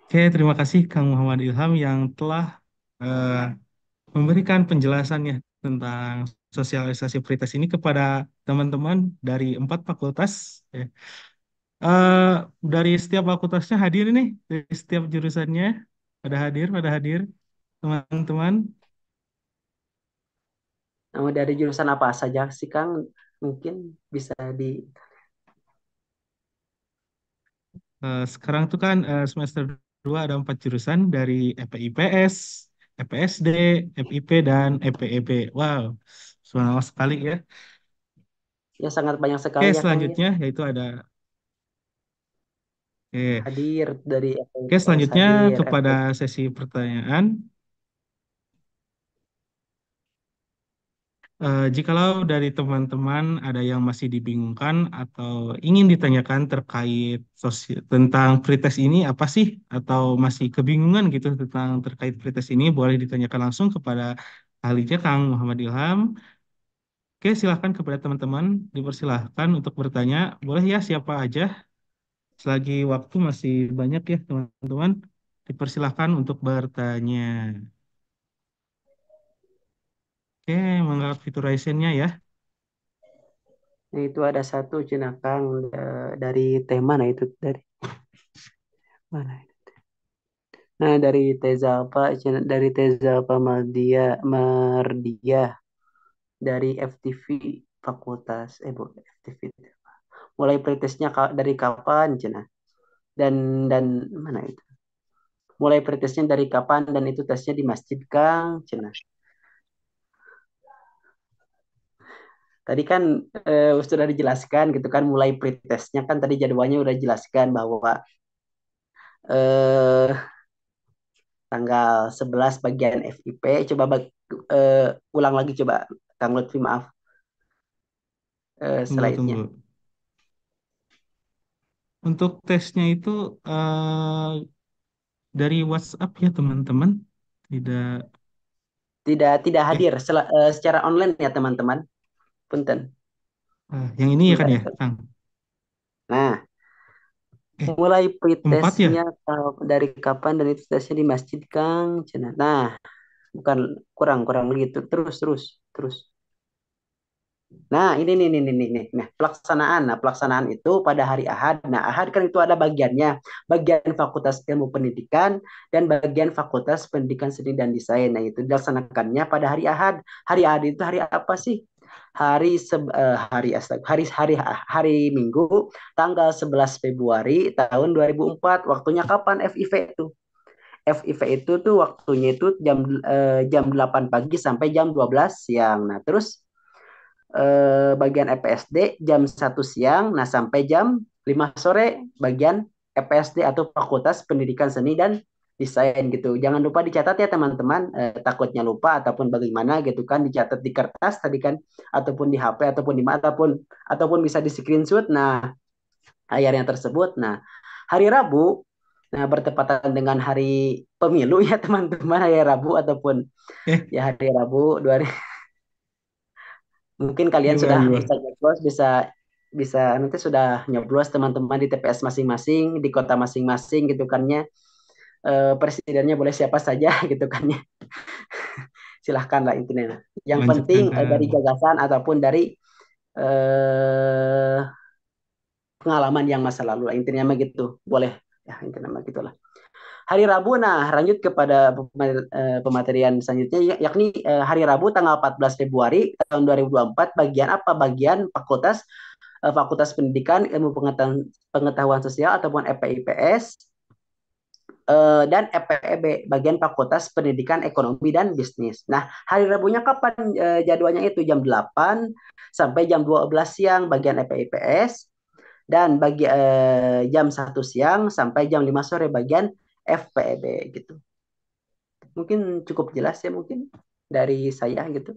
Oke, terima kasih Kang Muhammad Ilham yang telah uh, memberikan penjelasannya tentang sosialisasi prioritas ini kepada teman-teman dari empat fakultas. Ya. Uh, dari setiap fakultasnya hadir nih, dari setiap jurusannya pada hadir, pada hadir teman-teman Nah, dari jurusan apa saja sih Kang? Mungkin bisa di uh, sekarang tuh kan uh, semester 2 ada empat jurusan dari EPIPS, EPSD, EPIP dan EPEP. E wow, banyak sekali ya. Ya sangat banyak sekali. Oke, ya, ya. selanjutnya kan, yaitu ada Oke. hadir dari EPIPS, Oke, selanjutnya kepada sesi pertanyaan. Uh, jikalau dari teman-teman ada yang masih dibingungkan atau ingin ditanyakan terkait sosial, tentang pretest ini apa sih atau masih kebingungan gitu tentang terkait pretest ini boleh ditanyakan langsung kepada ahlinya Kang Muhammad Ilham. Oke, silahkan kepada teman-teman dipersilahkan untuk bertanya. Boleh ya siapa aja. Selagi waktu masih banyak ya teman-teman, dipersilahkan untuk bertanya. Oke, menganggap ryzen nya ya. Nah, itu ada satu jenakang eh, dari tema nah itu dari mana Nah, dari Teza apa? dari Teza apa? Mardia Mardia dari FTV Fakultas eh bu, FTV mulai pretesnya dari kapan cina dan dan mana itu mulai pretesnya dari kapan dan itu tesnya di masjid kang cina Tadi kan uh, sudah dijelaskan gitu kan mulai pretestnya kan tadi jadwalnya sudah dijelaskan bahwa uh, tanggal 11 bagian FIP coba bag, uh, ulang lagi coba Kang Lutfi maaf eh, Untuk tesnya itu uh, dari WhatsApp ya teman-teman tidak tidak tidak hadir eh. secara online ya teman-teman punten. Uh, yang ini ya kan ya, Kang? Nah, eh, mulai ya? pretestnya ya? dari kapan dan itu tesnya di masjid Kang Cina. Nah, bukan kurang kurang begitu terus terus terus. Nah, ini nih nih nih nih nah pelaksanaan. Nah, pelaksanaan itu pada hari Ahad. Nah, Ahad kan itu ada bagiannya, bagian Fakultas Ilmu Pendidikan dan bagian Fakultas Pendidikan Seni dan Desain. Nah, itu dilaksanakannya pada hari Ahad. Hari Ahad itu hari apa sih? hari se eh, hari hari hari hari Minggu tanggal 11 Februari tahun 2004 waktunya kapan FIV itu FIV itu tuh waktunya itu jam eh, jam 8 pagi sampai jam 12 siang nah terus eh, bagian EPSD jam 1 siang nah sampai jam 5 sore bagian EPSD atau Fakultas Pendidikan Seni dan desain gitu. Jangan lupa dicatat ya teman-teman, eh, takutnya lupa ataupun bagaimana gitu kan dicatat di kertas tadi kan ataupun di HP ataupun di mana ataupun ataupun bisa di screenshot nah layarnya tersebut. Nah, hari Rabu nah bertepatan dengan hari pemilu ya teman-teman hari Rabu ataupun ya hari Rabu dua hari mungkin kalian ya, sudah ya. bisa nyoblos bisa bisa nanti sudah nyoblos teman-teman di TPS masing-masing di kota masing-masing gitu kan ya uh, presidennya boleh siapa saja gitu kan ya. Silahkan lah intinya. Yang Lanjutkan penting uh, dari gagasan ataupun dari uh, pengalaman yang masa lalu lah intinya begitu. Boleh ya intinya mah lah. Hari Rabu nah lanjut kepada pematerian selanjutnya ya, yakni hari Rabu tanggal 14 Februari tahun 2024 bagian apa? Bagian Fakultas Fakultas Pendidikan Ilmu Pengetahuan, Pengetahuan Sosial ataupun FPIPS e Eh, dan FPEB bagian Fakultas Pendidikan Ekonomi dan Bisnis. Nah, hari Rabunya kapan eh, jadwalnya itu jam 8 sampai jam 12 siang bagian FPIPS dan bagi eh, jam 1 siang sampai jam 5 sore bagian FPEB gitu. Mungkin cukup jelas ya mungkin dari saya gitu.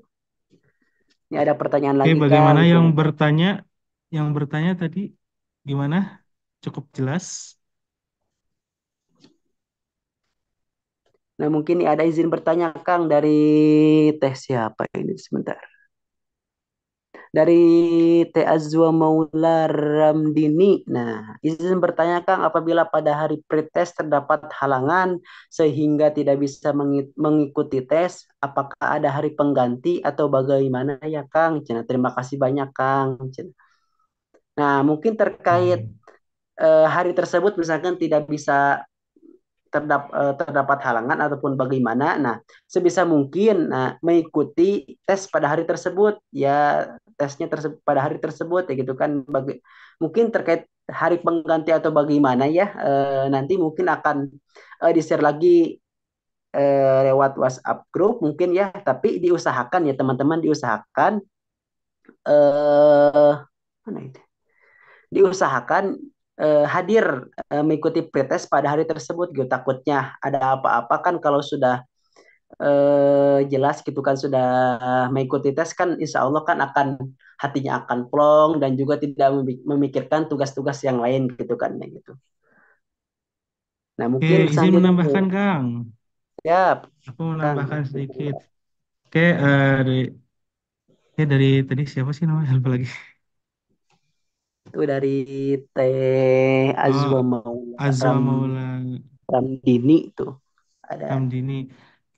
Ini ada pertanyaan Oke, lagi. bagaimana kan? yang bertanya yang bertanya tadi gimana? Cukup jelas? Nah, mungkin ada izin bertanya Kang dari teh siapa ini sebentar. Dari Teh Azwa Maula Ramdini. Nah, izin bertanya Kang apabila pada hari pretest terdapat halangan sehingga tidak bisa mengikuti tes, apakah ada hari pengganti atau bagaimana ya Kang? Cina, terima kasih banyak Kang. Cina. Nah, mungkin terkait hmm. eh, hari tersebut misalkan tidak bisa terdap, eh, terdapat halangan ataupun bagaimana. Nah, sebisa mungkin nah, mengikuti tes pada hari tersebut ya tesnya terse pada hari tersebut ya gitu kan. Bagi mungkin terkait hari pengganti atau bagaimana ya e, nanti mungkin akan e, di-share lagi e, lewat WhatsApp group mungkin ya, tapi diusahakan ya teman-teman diusahakan eh mana itu? Diusahakan uh, hadir uh, mengikuti pretest pada hari tersebut gitu takutnya ada apa-apa kan kalau sudah uh, jelas gitu kan sudah mengikuti tes kan insya Allah kan akan hatinya akan plong dan juga tidak memikirkan tugas-tugas yang lain gitu kan gitu. Nah mungkin Oke, izin menambahkan itu. Kang. Siap. Aku menambahkan sedikit. Oke, uh, dari, ya dari tadi siapa sih namanya? Lupa lagi itu dari Teh Azwa Oh, Azwa Ram Ramdini itu ada Ramdini.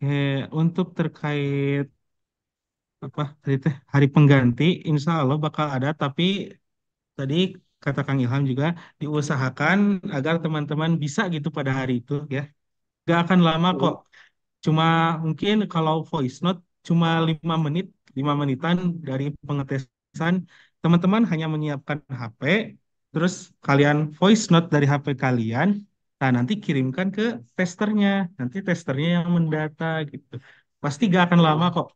Eh, untuk terkait apa tadi teh hari pengganti, insya Allah bakal ada. Tapi tadi kata Kang Ilham juga diusahakan agar teman-teman bisa gitu pada hari itu ya. Gak akan lama iya. kok. Cuma mungkin kalau voice note cuma lima menit, lima menitan dari pengetesan teman-teman hanya menyiapkan HP, terus kalian voice note dari HP kalian, nah nanti kirimkan ke testernya, nanti testernya yang mendata gitu. Pasti gak akan lama kok.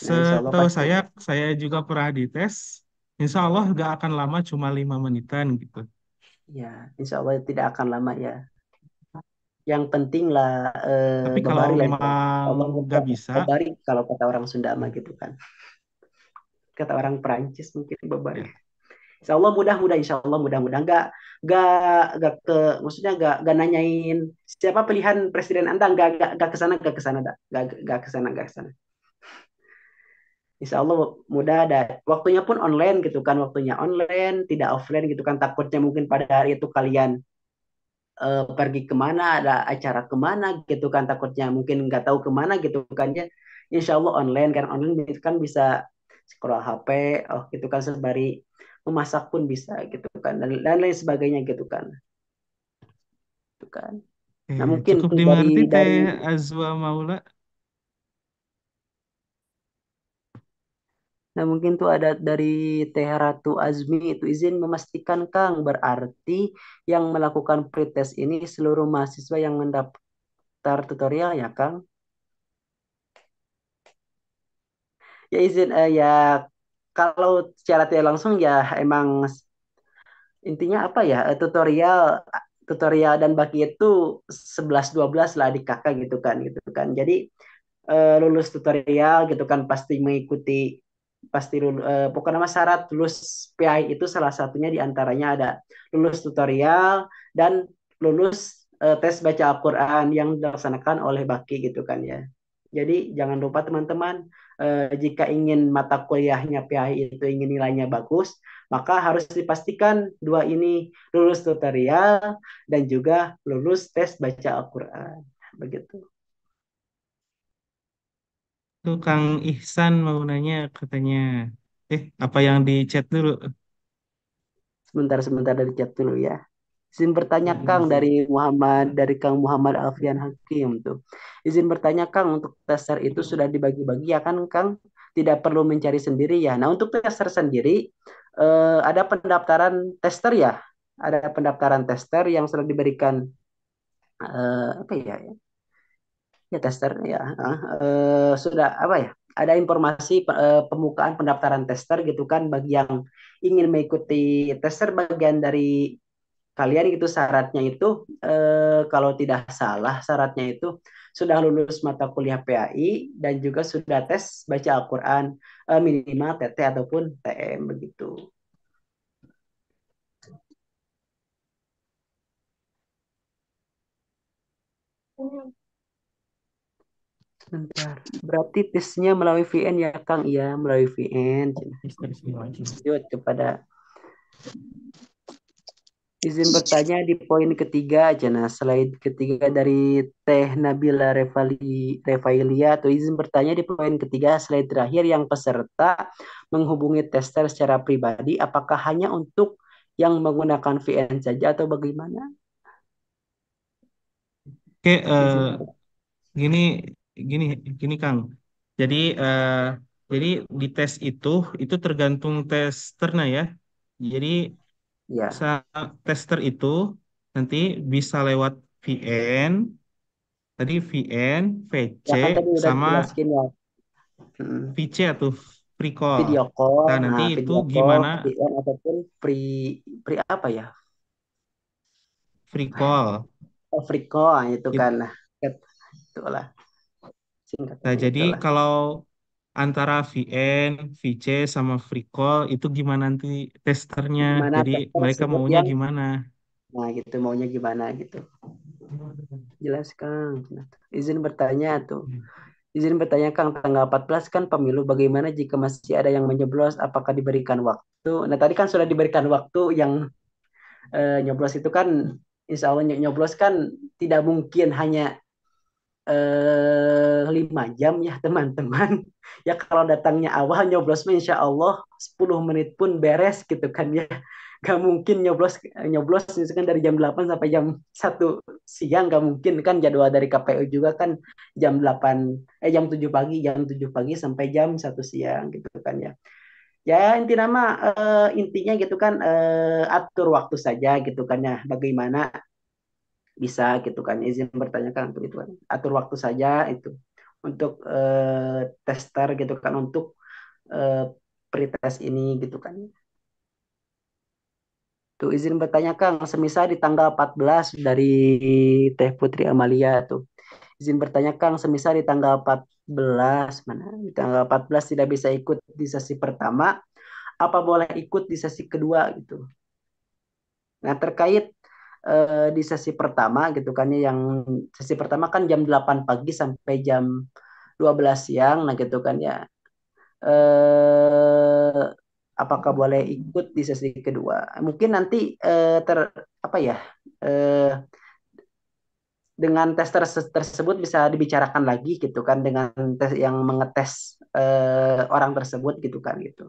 Ya, Setahu saya, saya juga pernah dites, insya Allah gak akan lama cuma lima menitan gitu. Ya, insya Allah tidak akan lama ya. Yang penting lah, eh, Tapi kalau memang nggak bisa, kalau kata orang Sunda mah gitu kan kata orang Perancis mungkin beban. Ya. Insya Allah mudah-mudah, insya Allah mudah-mudah. nggak nggak nggak ke, maksudnya nggak nggak nanyain siapa pilihan presiden Anda, nggak nggak nggak kesana, nggak kesana, nggak nggak kesana, nggak kesana. Insya Allah mudah ada waktunya pun online gitu kan waktunya online tidak offline gitu kan takutnya mungkin pada hari itu kalian uh, pergi kemana ada acara kemana gitu kan takutnya mungkin nggak tahu kemana gitu kan ya Insya Allah online karena online itu kan bisa scroll HP oh gitu kan sembari memasak pun bisa gitu kan dan, dan lain sebagainya gitu kan gitu kan nah mungkin cukup dimengerti dari, Teh dari Azwa Maula Nah, mungkin tuh ada dari Teh Ratu Azmi itu izin memastikan Kang berarti yang melakukan pretest ini seluruh mahasiswa yang mendaftar tutorial ya Kang? ya izin uh, ya kalau secara tidak langsung ya emang intinya apa ya eh, tutorial tutorial dan baki itu 11 12 lah di kakak gitu kan gitu kan. Jadi uh, lulus tutorial gitu kan pasti mengikuti pasti lulus, uh, pokoknya syarat lulus PI itu salah satunya diantaranya ada lulus tutorial dan lulus uh, tes baca Al-Quran yang dilaksanakan oleh Baki gitu kan ya. Jadi jangan lupa teman-teman eh, jika ingin mata kuliahnya PHI itu ingin nilainya bagus, maka harus dipastikan dua ini lulus tutorial dan juga lulus tes baca Al-Qur'an. Begitu. Tuh Kang Ihsan mau nanya katanya. Eh, apa yang di chat dulu? Sebentar sebentar dari chat dulu ya. Izin bertanya hmm. Kang dari Muhammad dari Kang Muhammad Alfian Hakim tuh. Izin bertanya Kang untuk tester itu sudah dibagi-bagi ya kan Kang? Tidak perlu mencari sendiri ya. Nah untuk tester sendiri eh, ada pendaftaran tester ya. Ada pendaftaran tester yang sudah diberikan eh, apa ya? Ya tester ya eh, sudah apa ya? ada informasi pemukaan eh, pembukaan pendaftaran tester gitu kan bagi yang ingin mengikuti tester bagian dari kalian itu syaratnya itu eh, kalau tidak salah syaratnya itu sudah lulus mata kuliah PAI dan juga sudah tes baca Al-Qur'an eh, minimal TT ataupun TM begitu. Bentar. Berarti tesnya melalui VN ya Kang? Iya, melalui VN. Iya, Lanjut kepada Izin bertanya di poin ketiga aja nah slide ketiga dari Teh Nabila Revali, Revailia atau izin bertanya di poin ketiga selain terakhir yang peserta menghubungi tester secara pribadi apakah hanya untuk yang menggunakan VN saja atau bagaimana? Oke, uh, gini gini gini Kang. Jadi uh, jadi di tes itu itu tergantung testernya ya. Jadi Ya. Bisa tester itu nanti bisa lewat VN, tadi VN, VC, ya, kan sama ya. hmm. VC atau pre call. Video call. Nah, nanti nah, itu call, gimana? VN ataupun pre pre apa ya? Free call. Oh, free call ah, itu kan. Nah, itulah. Singkat. Nah, jadi itulah. kalau antara VN, VC sama free call itu gimana nanti testernya? Gimana Jadi tester mereka maunya gimana? Nah, gitu maunya gimana gitu. Jelas, Kang. Izin bertanya tuh. Izin bertanya Kang, tanggal 14 kan pemilu bagaimana jika masih ada yang menyeblos apakah diberikan waktu? Nah, tadi kan sudah diberikan waktu yang eh, nyoblos itu kan insya Allah nyoblos kan tidak mungkin hanya eh, lima jam ya teman-teman. Ya kalau datangnya awal nyoblos, insya Allah 10 menit pun beres gitu kan ya. Gak mungkin nyoblos nyoblos misalkan dari jam 8 sampai jam 1 siang gak mungkin kan jadwal dari KPU juga kan jam 8 eh jam 7 pagi jam 7 pagi sampai jam 1 siang gitu kan ya. Ya inti nama uh, intinya gitu kan uh, atur waktu saja gitu kan ya bagaimana bisa gitu kan izin bertanya bertanyakan untuk itu kan atur waktu saja itu untuk uh, tester gitu kan untuk uh, pretest ini gitu kan tuh izin bertanya Kang semisal di tanggal 14 dari Teh Putri Amalia tuh izin bertanya Kang semisal di tanggal 14 mana di tanggal 14 tidak bisa ikut di sesi pertama apa boleh ikut di sesi kedua gitu nah terkait Eh, di sesi pertama gitu kan ya, yang sesi pertama kan jam 8 pagi sampai jam 12 siang nah gitu kan ya eh apakah boleh ikut di sesi kedua mungkin nanti eh, ter apa ya eh, dengan tes tersebut bisa dibicarakan lagi gitu kan dengan tes yang mengetes eh, orang tersebut gitu kan gitu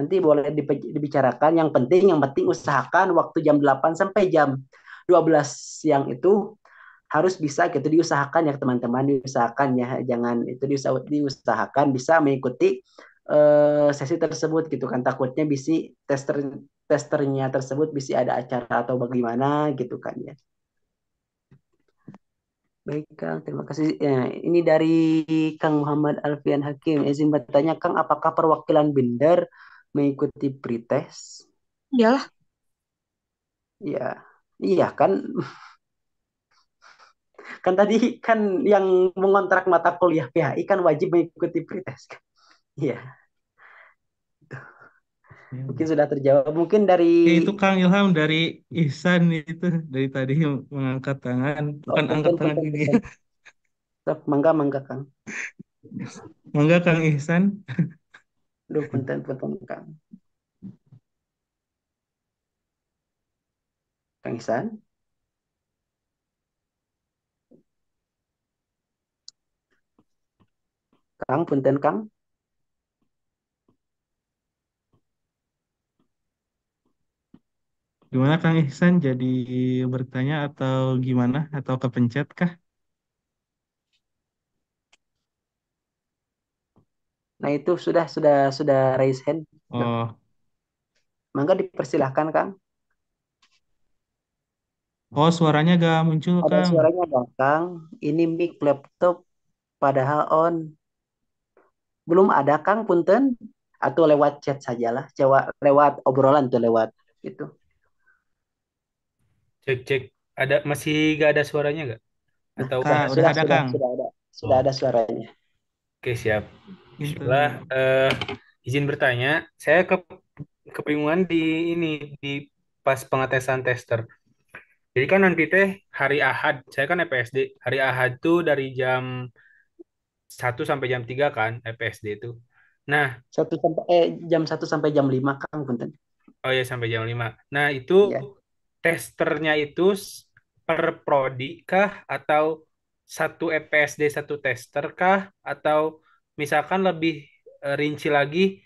nanti boleh dibicarakan yang penting yang penting usahakan waktu jam 8 sampai jam 12 siang itu harus bisa gitu diusahakan ya teman-teman diusahakan ya jangan itu diusahakan bisa mengikuti uh, sesi tersebut gitu kan takutnya bisi tester testernya tersebut bisa ada acara atau bagaimana gitu kan ya baik Kang terima kasih ya, ini dari Kang Muhammad Alfian Hakim izin bertanya Kang apakah perwakilan binder mengikuti pretest? Iyalah. Iya. Iya kan. kan tadi kan yang mengontrak mata kuliah PHI kan wajib mengikuti pretest kan. Iya. iya. Mungkin sudah terjawab. Mungkin dari itu Kang Ilham dari Ihsan itu dari tadi mengangkat tangan, oh, bukan oh, angkat tangan ini. Mangga mangga Kang. Mangga Kang Ihsan. Duh, punten punten Kang. Kang Ihsan? Kang, punten Kang. Gimana Kang Ihsan jadi bertanya atau gimana atau kepencet kah? Nah itu sudah sudah sudah raise hand. Oh. Mangga dipersilahkan Kang. Oh suaranya gak muncul Ada Kang. suaranya dong Kang. Ini mic laptop padahal on. Belum ada Kang punten atau lewat chat sajalah, Jawa lewat obrolan tuh lewat itu. Cek cek ada masih gak ada suaranya gak? Atau Kang, sudah, udah ada sudah, Kang. Sudah ada, sudah ada suaranya. Oke siap. Gitu. Bismillah, eh, uh, izin bertanya. Saya ke kebingungan di ini di pas pengetesan tester. Jadi kan nanti teh hari Ahad, saya kan EPSD. Hari Ahad tuh dari jam 1 sampai jam 3 kan EPSD itu. Nah, satu sampai eh jam 1 sampai jam 5 Kang Punten. Oh ya sampai jam 5. Nah, itu yeah. testernya itu per prodi kah atau satu EPSD satu tester kah atau misalkan lebih uh, rinci lagi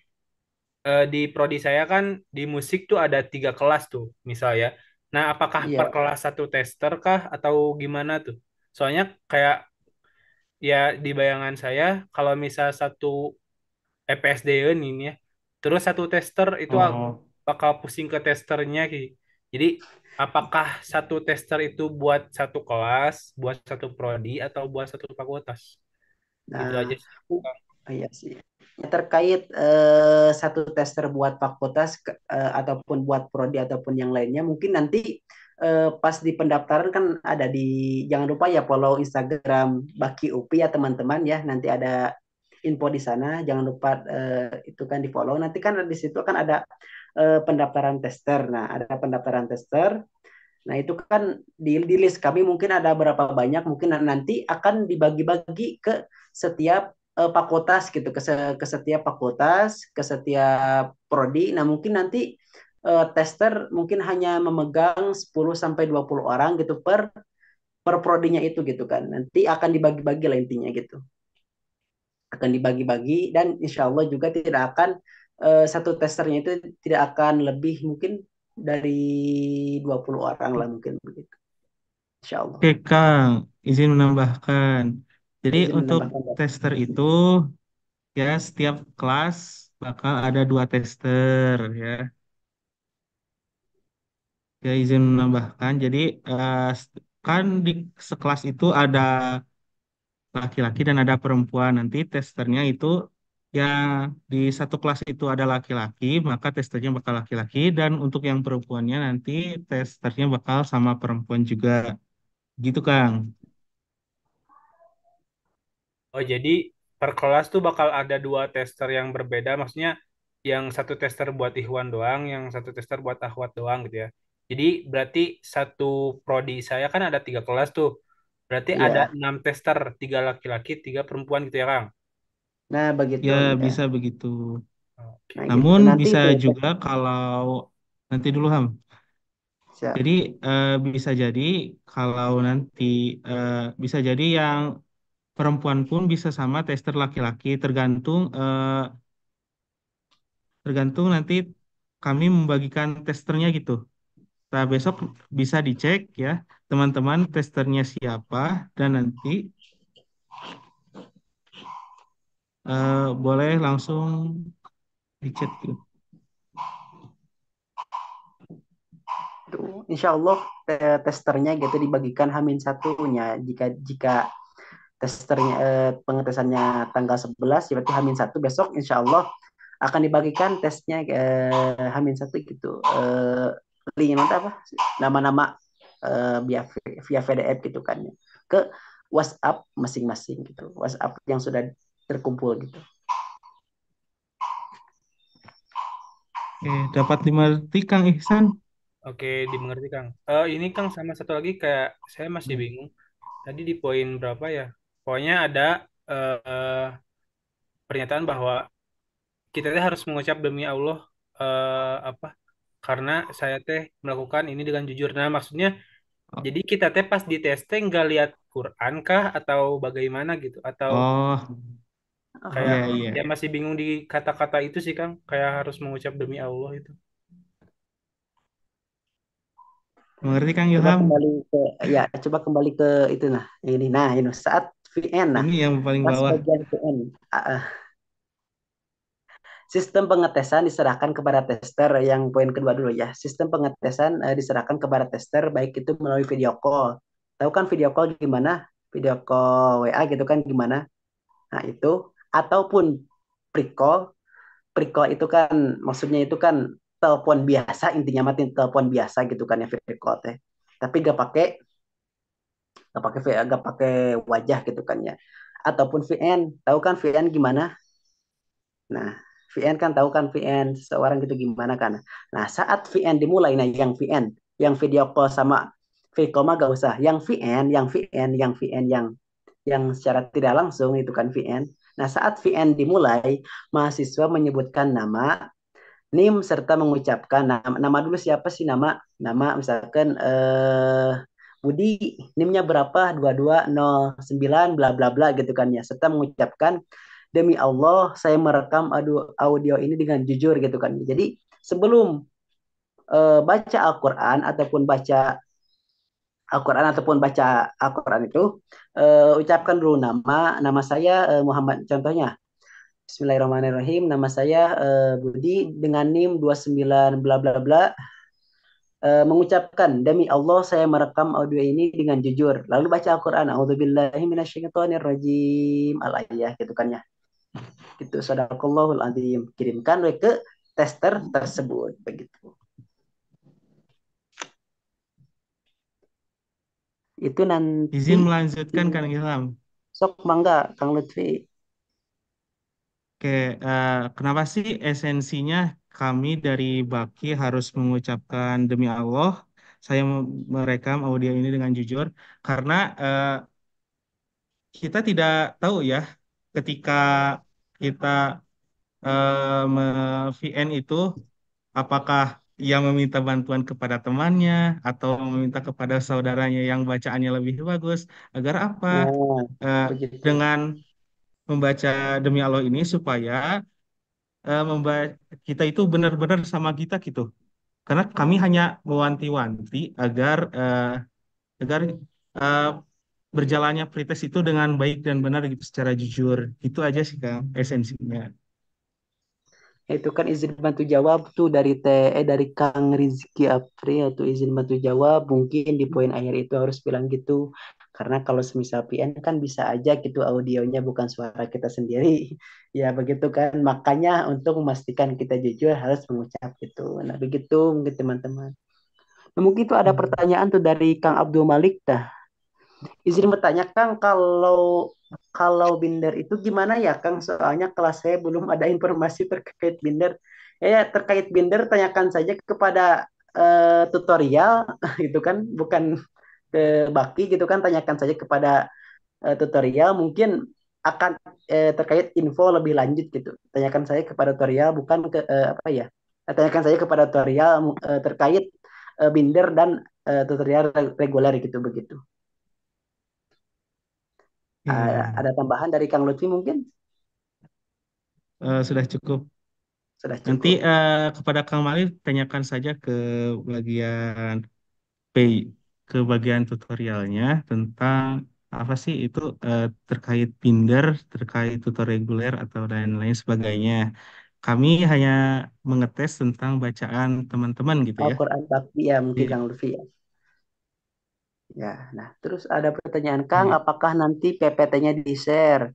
uh, di prodi saya kan di musik tuh ada tiga kelas tuh misalnya Nah, apakah iya. per kelas satu tester kah atau gimana tuh? Soalnya kayak ya di bayangan saya kalau misal satu EPSDN ini ya, terus satu tester itu oh. bakal pusing ke testernya ki. Jadi apakah satu tester itu buat satu kelas, buat satu prodi atau buat satu fakultas? Gitu nah, itu aja. Iya sih. Ya, terkait uh, satu tester buat fakultas uh, ataupun buat prodi ataupun yang lainnya, mungkin nanti uh, pas di pendaftaran kan ada di jangan lupa ya follow Instagram Baki Upi ya teman-teman ya. Nanti ada info di sana. Jangan lupa uh, itu kan di follow. Nanti kan di situ kan ada uh, pendaftaran tester. Nah ada pendaftaran tester. Nah, itu kan di, di list kami mungkin ada berapa banyak, mungkin nanti akan dibagi-bagi ke setiap uh, fakultas gitu ke, ke setiap fakultas, ke setiap prodi. Nah, mungkin nanti uh, tester mungkin hanya memegang 10 sampai 20 orang gitu per per prodinya itu gitu kan. Nanti akan dibagi-bagi lah intinya gitu. Akan dibagi-bagi dan insya Allah juga tidak akan uh, satu testernya itu tidak akan lebih mungkin dari 20 orang lah mungkin begitu. Insya Allah. Oke Kang, izin menambahkan. Jadi Izin untuk menambahkan. tester itu ya setiap kelas bakal ada dua tester ya. Ya izin menambahkan. Jadi eh, kan di sekelas itu ada laki-laki dan ada perempuan. Nanti testernya itu ya di satu kelas itu ada laki-laki, maka testernya bakal laki-laki dan untuk yang perempuannya nanti testernya bakal sama perempuan juga. Gitu, Kang. Oh, jadi per kelas tuh bakal ada dua tester yang berbeda. Maksudnya yang satu tester buat Ikhwan doang, yang satu tester buat Ahwat doang gitu ya. Jadi berarti satu prodi saya kan ada tiga kelas tuh. Berarti Iya. ada enam tester, tiga laki-laki, tiga perempuan gitu ya, Kang? Nah, begitu Ya, bisa begitu. Oke. Nah, gitu. Namun Nanti bisa juga kalau nanti dulu Ham. Siap. Jadi eh, bisa jadi kalau nanti eh, bisa jadi yang perempuan pun bisa sama tester laki-laki tergantung eh, tergantung nanti kami membagikan testernya gitu. Nah, besok bisa dicek ya teman-teman testernya siapa dan nanti eh, boleh langsung dicek gitu. Insya Allah eh, testernya gitu dibagikan hamin satunya jika jika testernya eh, pengetesannya tanggal 11 berarti Hamin satu besok insya Allah akan dibagikan tesnya eh, Hamin satu gitu eh, linknya nanti apa nama-nama eh, via via VDF gitu kan ya. ke WhatsApp masing-masing gitu WhatsApp yang sudah terkumpul gitu. Oke, dapat dimengerti Kang Ihsan. Oke, dimengerti Kang. Uh, ini Kang sama satu lagi kayak saya masih hmm. bingung. Tadi di poin berapa ya? Pokoknya ada uh, pernyataan bahwa kita teh harus mengucap demi Allah uh, apa karena saya teh melakukan ini dengan jujur. Nah, maksudnya oh. jadi kita teh pas di testing teh nggak lihat Quran kah atau bagaimana gitu atau oh. kayak oh, iya, iya. ya masih bingung di kata-kata itu sih Kang, kayak harus mengucap demi Allah itu. Mengerti Kang Yoham kembali ke ya, coba kembali ke itu nah, ini nah, ini saat VN nah. Ini yang paling bawah. Bagian VN. Ah, ah. Sistem pengetesan diserahkan kepada tester yang poin kedua dulu ya. Sistem pengetesan eh, diserahkan kepada tester baik itu melalui video call. Tahu kan video call gimana? Video call WA gitu kan gimana? Nah, itu ataupun pre-call. Pre-call itu kan maksudnya itu kan telepon biasa intinya mati telepon biasa gitu kan ya video call teh. Tapi gak pakai nggak pakai v agak pakai wajah gitu kan ya ataupun VN tahu kan VN gimana nah VN kan tahu kan VN seorang gitu gimana kan nah saat VN dimulai nah yang VN yang video call sama v koma gak usah yang VN yang VN yang VN yang yang secara tidak langsung itu kan VN nah saat VN dimulai mahasiswa menyebutkan nama NIM serta mengucapkan nama, nama dulu siapa sih nama nama misalkan eh Budi nimnya berapa 2209 bla bla bla gitu kan ya serta mengucapkan demi Allah saya merekam audio ini dengan jujur gitu kan jadi sebelum uh, baca Al-Quran ataupun baca Al-Quran ataupun baca Al-Quran itu uh, ucapkan dulu nama nama saya uh, Muhammad contohnya Bismillahirrahmanirrahim nama saya uh, Budi dengan NIM 29 bla bla bla uh, mengucapkan demi Allah saya merekam audio ini dengan jujur lalu baca Al-Qur'an auzubillahi minasyaitonirrajim al ayah gitu kan ya gitu sadaqallahul azim kirimkan ke tester tersebut begitu itu nanti izin melanjutkan Kang Islam sok mangga Kang Lutfi oke uh, kenapa sih esensinya kami dari Baki harus mengucapkan demi Allah, saya merekam audio ini dengan jujur karena uh, kita tidak tahu ya ketika kita eh, VN itu apakah ia meminta bantuan kepada temannya atau meminta kepada saudaranya yang bacaannya lebih bagus agar apa oh, uh, dengan membaca demi Allah ini supaya Eh, membaca kita itu benar-benar sama kita gitu karena kami hanya mewanti-wanti agar uh, agar uh, berjalannya pretest itu dengan baik dan benar gitu secara jujur itu aja sih kang esensinya itu kan izin bantu jawab tuh dari TE dari Kang Rizky Apri atau izin bantu jawab mungkin di poin akhir itu harus bilang gitu karena kalau semisal PN kan bisa aja gitu audionya bukan suara kita sendiri. Ya begitu kan. Makanya untuk memastikan kita jujur harus mengucap gitu. Nah begitu mungkin teman-teman. Nah, mungkin itu ada hmm. pertanyaan tuh dari Kang Abdul Malik dah. Izin bertanya Kang kalau kalau binder itu gimana ya Kang? Soalnya kelas saya belum ada informasi terkait binder. Ya, ya terkait binder tanyakan saja kepada uh, tutorial gitu kan, bukan ke Bakti gitu kan tanyakan saja kepada uh, tutorial mungkin akan uh, terkait info lebih lanjut gitu. Tanyakan saya kepada tutorial bukan ke uh, apa ya? Tanyakan saja kepada tutorial uh, terkait uh, binder dan uh, tutorial reguler gitu begitu. Ya. Uh, ada tambahan dari Kang Lutfi mungkin? Uh, sudah cukup. Nanti uh, kepada Kang Mali tanyakan saja ke bagian pay ke bagian tutorialnya tentang apa sih itu eh, terkait binder, terkait tutor reguler atau lain lain sebagainya. Kami hanya mengetes tentang bacaan teman-teman gitu ya. Al-Qur'an ya mungkin iya. Kang lebih ya. Ya, nah terus ada pertanyaan iya. Kang, ya. apakah nanti PPT-nya di-share?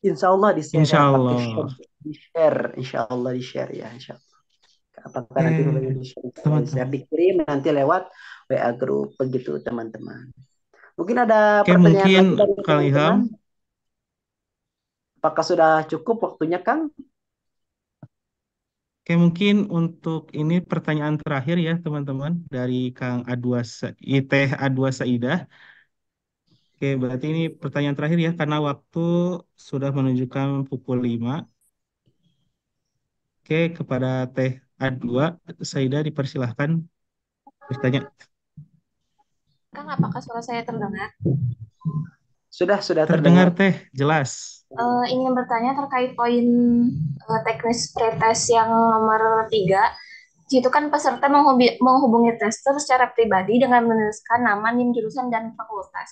Insya Allah di-share. Insya Allah. Di-share, insya Allah di-share ya, insya Allah. Apakah eh, nanti di-share? Dikirim nanti lewat WA grup begitu teman-teman. Mungkin ada Oke, pertanyaan mungkin dari Kang Ilham. Apakah sudah cukup waktunya Kang? Oke, mungkin untuk ini pertanyaan terakhir ya teman-teman dari Kang Adwa Iteh Adwa Saidah. Oke, berarti ini pertanyaan terakhir ya karena waktu sudah menunjukkan pukul 5. Oke, kepada Teh A2, dipersilahkan bertanya. Kang, apakah suara saya terdengar? Sudah, sudah terdengar, terdengar. teh, jelas. Uh, ingin bertanya terkait poin uh, teknis pretest yang nomor tiga. Itu kan peserta menghubi, menghubungi tester secara pribadi dengan menuliskan nama, NIM jurusan, dan fakultas.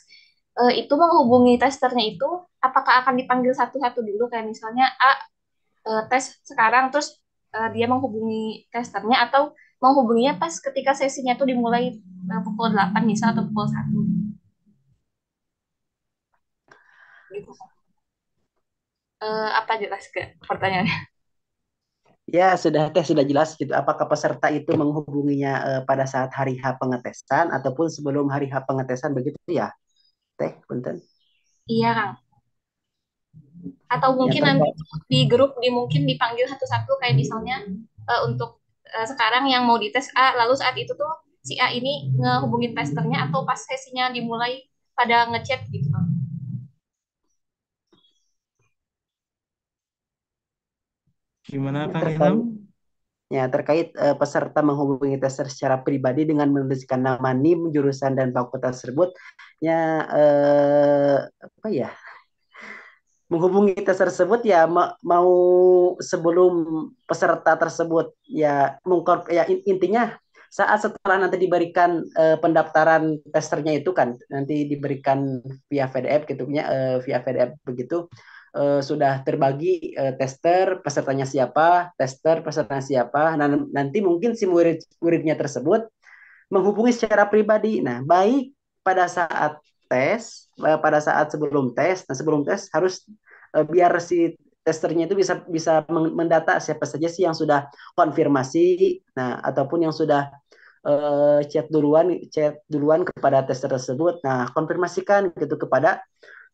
Uh, itu menghubungi testernya itu, apakah akan dipanggil satu-satu dulu, kayak misalnya A, uh, tes sekarang, terus uh, dia menghubungi testernya, atau menghubunginya pas ketika sesinya tuh dimulai uh, pukul 8 misal atau pukul 1. Gitu. Uh, apa jelas ke pertanyaannya? Ya, sudah teh sudah jelas gitu apakah peserta itu menghubunginya uh, pada saat hari H pengetesan ataupun sebelum hari H pengetesan begitu ya. Teh, punten. Iya, Kang. Atau ya, mungkin ya, nanti di grup di mungkin dipanggil satu-satu kayak misalnya uh, untuk uh, sekarang yang mau dites A lalu saat itu tuh si A ini ngehubungin testernya atau pas sesinya dimulai pada ngechat gitu Gimana Kang Ilham? Ya, terkait uh, peserta menghubungi tester secara pribadi dengan menuliskan nama NIM, jurusan dan fakultas tersebut, ya uh, apa ya? menghubungi tes tersebut ya mau sebelum peserta tersebut ya mengkor ya intinya saat setelah nanti diberikan uh, pendaftaran testernya itu kan nanti diberikan via VDF gitu ya uh, via VDF begitu uh, sudah terbagi uh, tester pesertanya siapa tester pesertanya siapa dan nanti mungkin si murid muridnya tersebut menghubungi secara pribadi nah baik pada saat tes pada saat sebelum tes nah sebelum tes harus Eh, biar si testernya itu bisa bisa mendata siapa saja sih yang sudah konfirmasi nah ataupun yang sudah uh, chat duluan chat duluan kepada tester tersebut nah konfirmasikan gitu kepada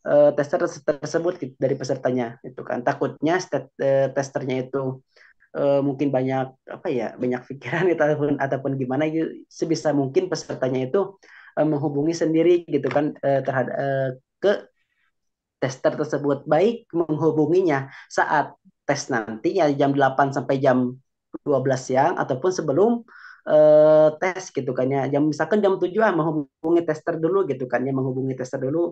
uh, tester tersebut gitu, dari pesertanya itu kan takutnya stet, uh, testernya itu uh, mungkin banyak apa ya banyak pikiran gitu, ataupun ataupun gimana gitu sebisa mungkin pesertanya itu uh, menghubungi sendiri gitu kan uh, terhadap uh, ke tester tersebut baik menghubunginya saat tes nantinya jam 8 sampai jam 12 siang ataupun sebelum uh, tes gitu kan ya jam misalkan jam 7 ah menghubungi tester dulu gitu kan ya menghubungi tester dulu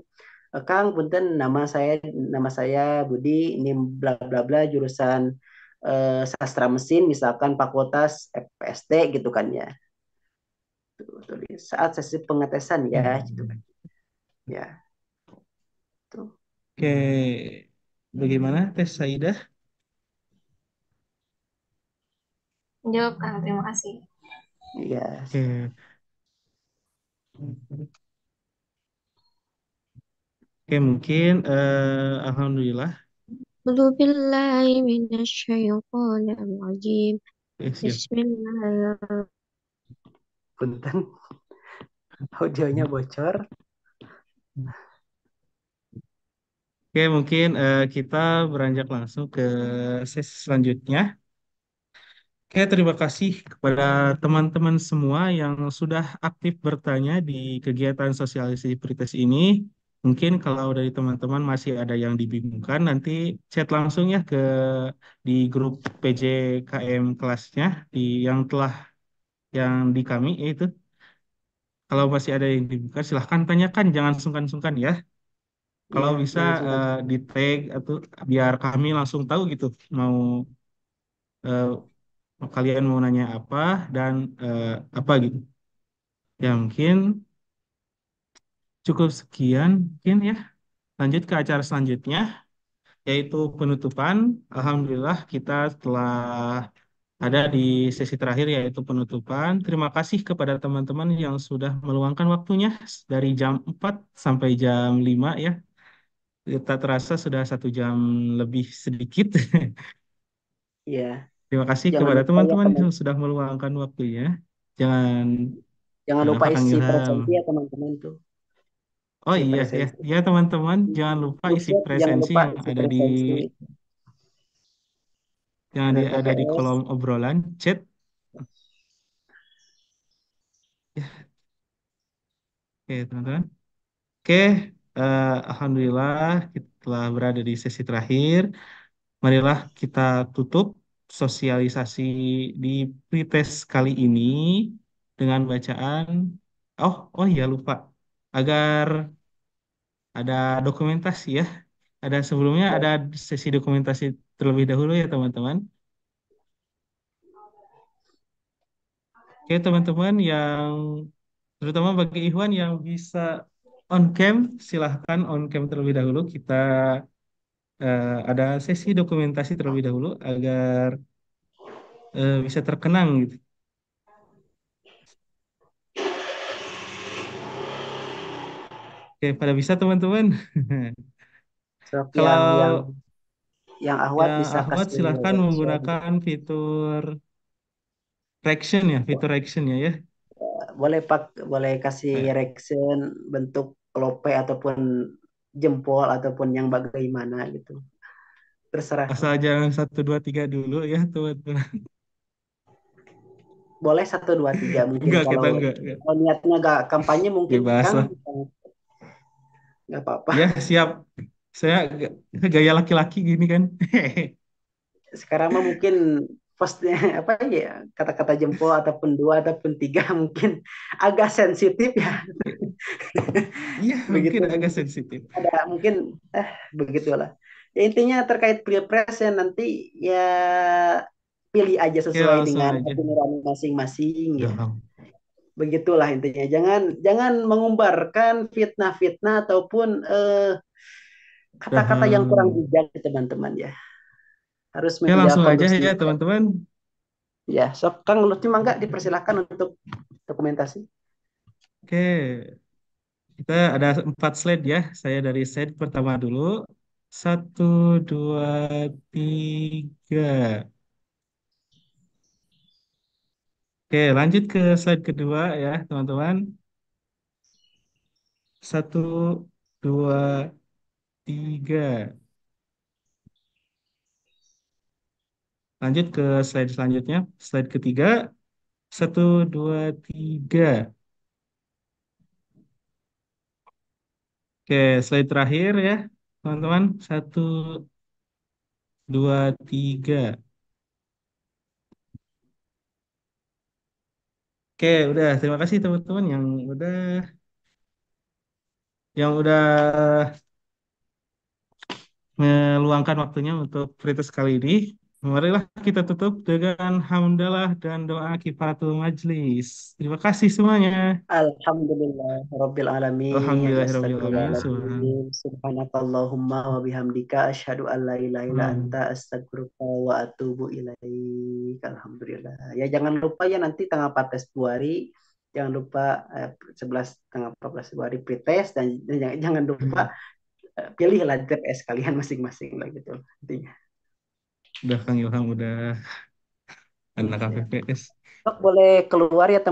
eh, Kang punten nama saya nama saya Budi ini bla bla bla jurusan uh, sastra mesin misalkan fakultas FPST gitu kan ya tuh, saat sesi pengetesan ya hmm. gitu kan ya tuh Oke, bagaimana tes Saidah? Jawab, Kang. Terima kasih. Iya. Oke. Oke, mungkin uh, alhamdulillah. أعوذ بالله من الشيطان الرجيم Punten. Audionya bocor. Hmm. Oke, mungkin uh, kita beranjak langsung ke sesi selanjutnya. Oke, terima kasih kepada teman-teman semua yang sudah aktif bertanya di kegiatan sosialisasi prioritas ini. Mungkin kalau dari teman-teman masih ada yang dibingungkan, nanti chat langsung ya ke di grup PJKM kelasnya di yang telah yang di kami yaitu. Kalau masih ada yang dibuka, silahkan tanyakan, jangan sungkan-sungkan ya. Kalau iya, bisa eh, di tag atau biar kami langsung tahu gitu mau uh, kalian mau nanya apa dan uh, apa gitu. Ya mungkin cukup sekian mungkin ya. Lanjut ke acara selanjutnya yaitu penutupan. Alhamdulillah kita telah ada di sesi terakhir yaitu penutupan. Terima kasih kepada teman-teman yang sudah meluangkan waktunya dari jam 4 sampai jam 5 ya tak terasa sudah satu jam lebih sedikit. Iya. Terima kasih Jangan kepada ya, teman-teman yang sudah meluangkan waktunya. Jangan Jangan lupa isi presensi ya teman-teman tuh. Oh iya ya, ya teman-teman jangan lupa isi presensi yang ada di yang ada, di kolom obrolan chat. Ya. Oke, teman-teman. Oke uh, Alhamdulillah kita telah berada di sesi terakhir. Marilah kita tutup sosialisasi di pretest kali ini dengan bacaan oh oh ya lupa agar ada dokumentasi ya ada sebelumnya ada sesi dokumentasi terlebih dahulu ya teman-teman oke teman-teman yang terutama bagi Ikhwan yang bisa on cam, silahkan on cam terlebih dahulu. Kita uh, ada sesi dokumentasi terlebih dahulu agar uh, bisa terkenang gitu. Oke, pada bisa teman-teman. So, Kalau yang, yang Ahwat ya, bisa Ahwat silahkan menggunakan fitur reaction ya, fitur reaction ya ya eh, boleh pak boleh kasih reaction bentuk Lope ataupun jempol ataupun yang bagaimana gitu terserah asal jangan satu dua tiga dulu ya teman-teman boleh satu dua tiga mungkin enggak, kalau, kita enggak, enggak. kalau niatnya enggak kampanye mungkin Bebas kan nggak apa-apa ya siap saya gaya laki-laki gini kan sekarang mah mungkin postnya apa ya kata-kata jempol ataupun dua ataupun tiga mungkin agak sensitif ya. Iya mungkin agak sensitif. Ada mungkin eh begitulah. Ya, intinya terkait pilpres ya nanti ya pilih aja ya, sesuai ya, dengan nurani masing-masing ya. Begitulah intinya. Jangan jangan mengumbarkan fitnah-fitnah ataupun eh, kata-kata yang kurang bijak teman-teman ya harus ya, media langsung aja ya, ya teman-teman. Ya, so Kang Lutfi mangga dipersilakan untuk dokumentasi. Oke, kita ada empat slide ya. Saya dari slide pertama dulu. Satu, dua, tiga. Oke, lanjut ke slide kedua ya, teman-teman. Satu, dua, tiga. Lanjut ke slide selanjutnya. Slide ketiga. Satu, dua, tiga. Oke, slide terakhir ya, teman-teman. Satu, dua, tiga. Oke, udah. Terima kasih teman-teman yang udah yang udah meluangkan waktunya untuk prioritas kali ini. Marilah kita tutup dengan hamdalah dan doa kifaratul majlis. Terima kasih semuanya. Alhamdulillah rabbil alamin. Ya Alhamdulillah rabbil alamin. Subhanakallahumma wa bihamdika asyhadu an la ilaha illa hmm. anta astaghfiruka wa atubu ilaik. Alhamdulillah. Ya jangan lupa ya nanti tanggal 14 Februari jangan lupa eh, 11 tanggal 14 Februari pretest dan, dan jangan, jangan lupa hmm. eh, pilihlah tes kalian masing-masing lah gitu intinya. Udah Kang Ilham, udah iya, anak KPPS. Iya. boleh keluar ya teman.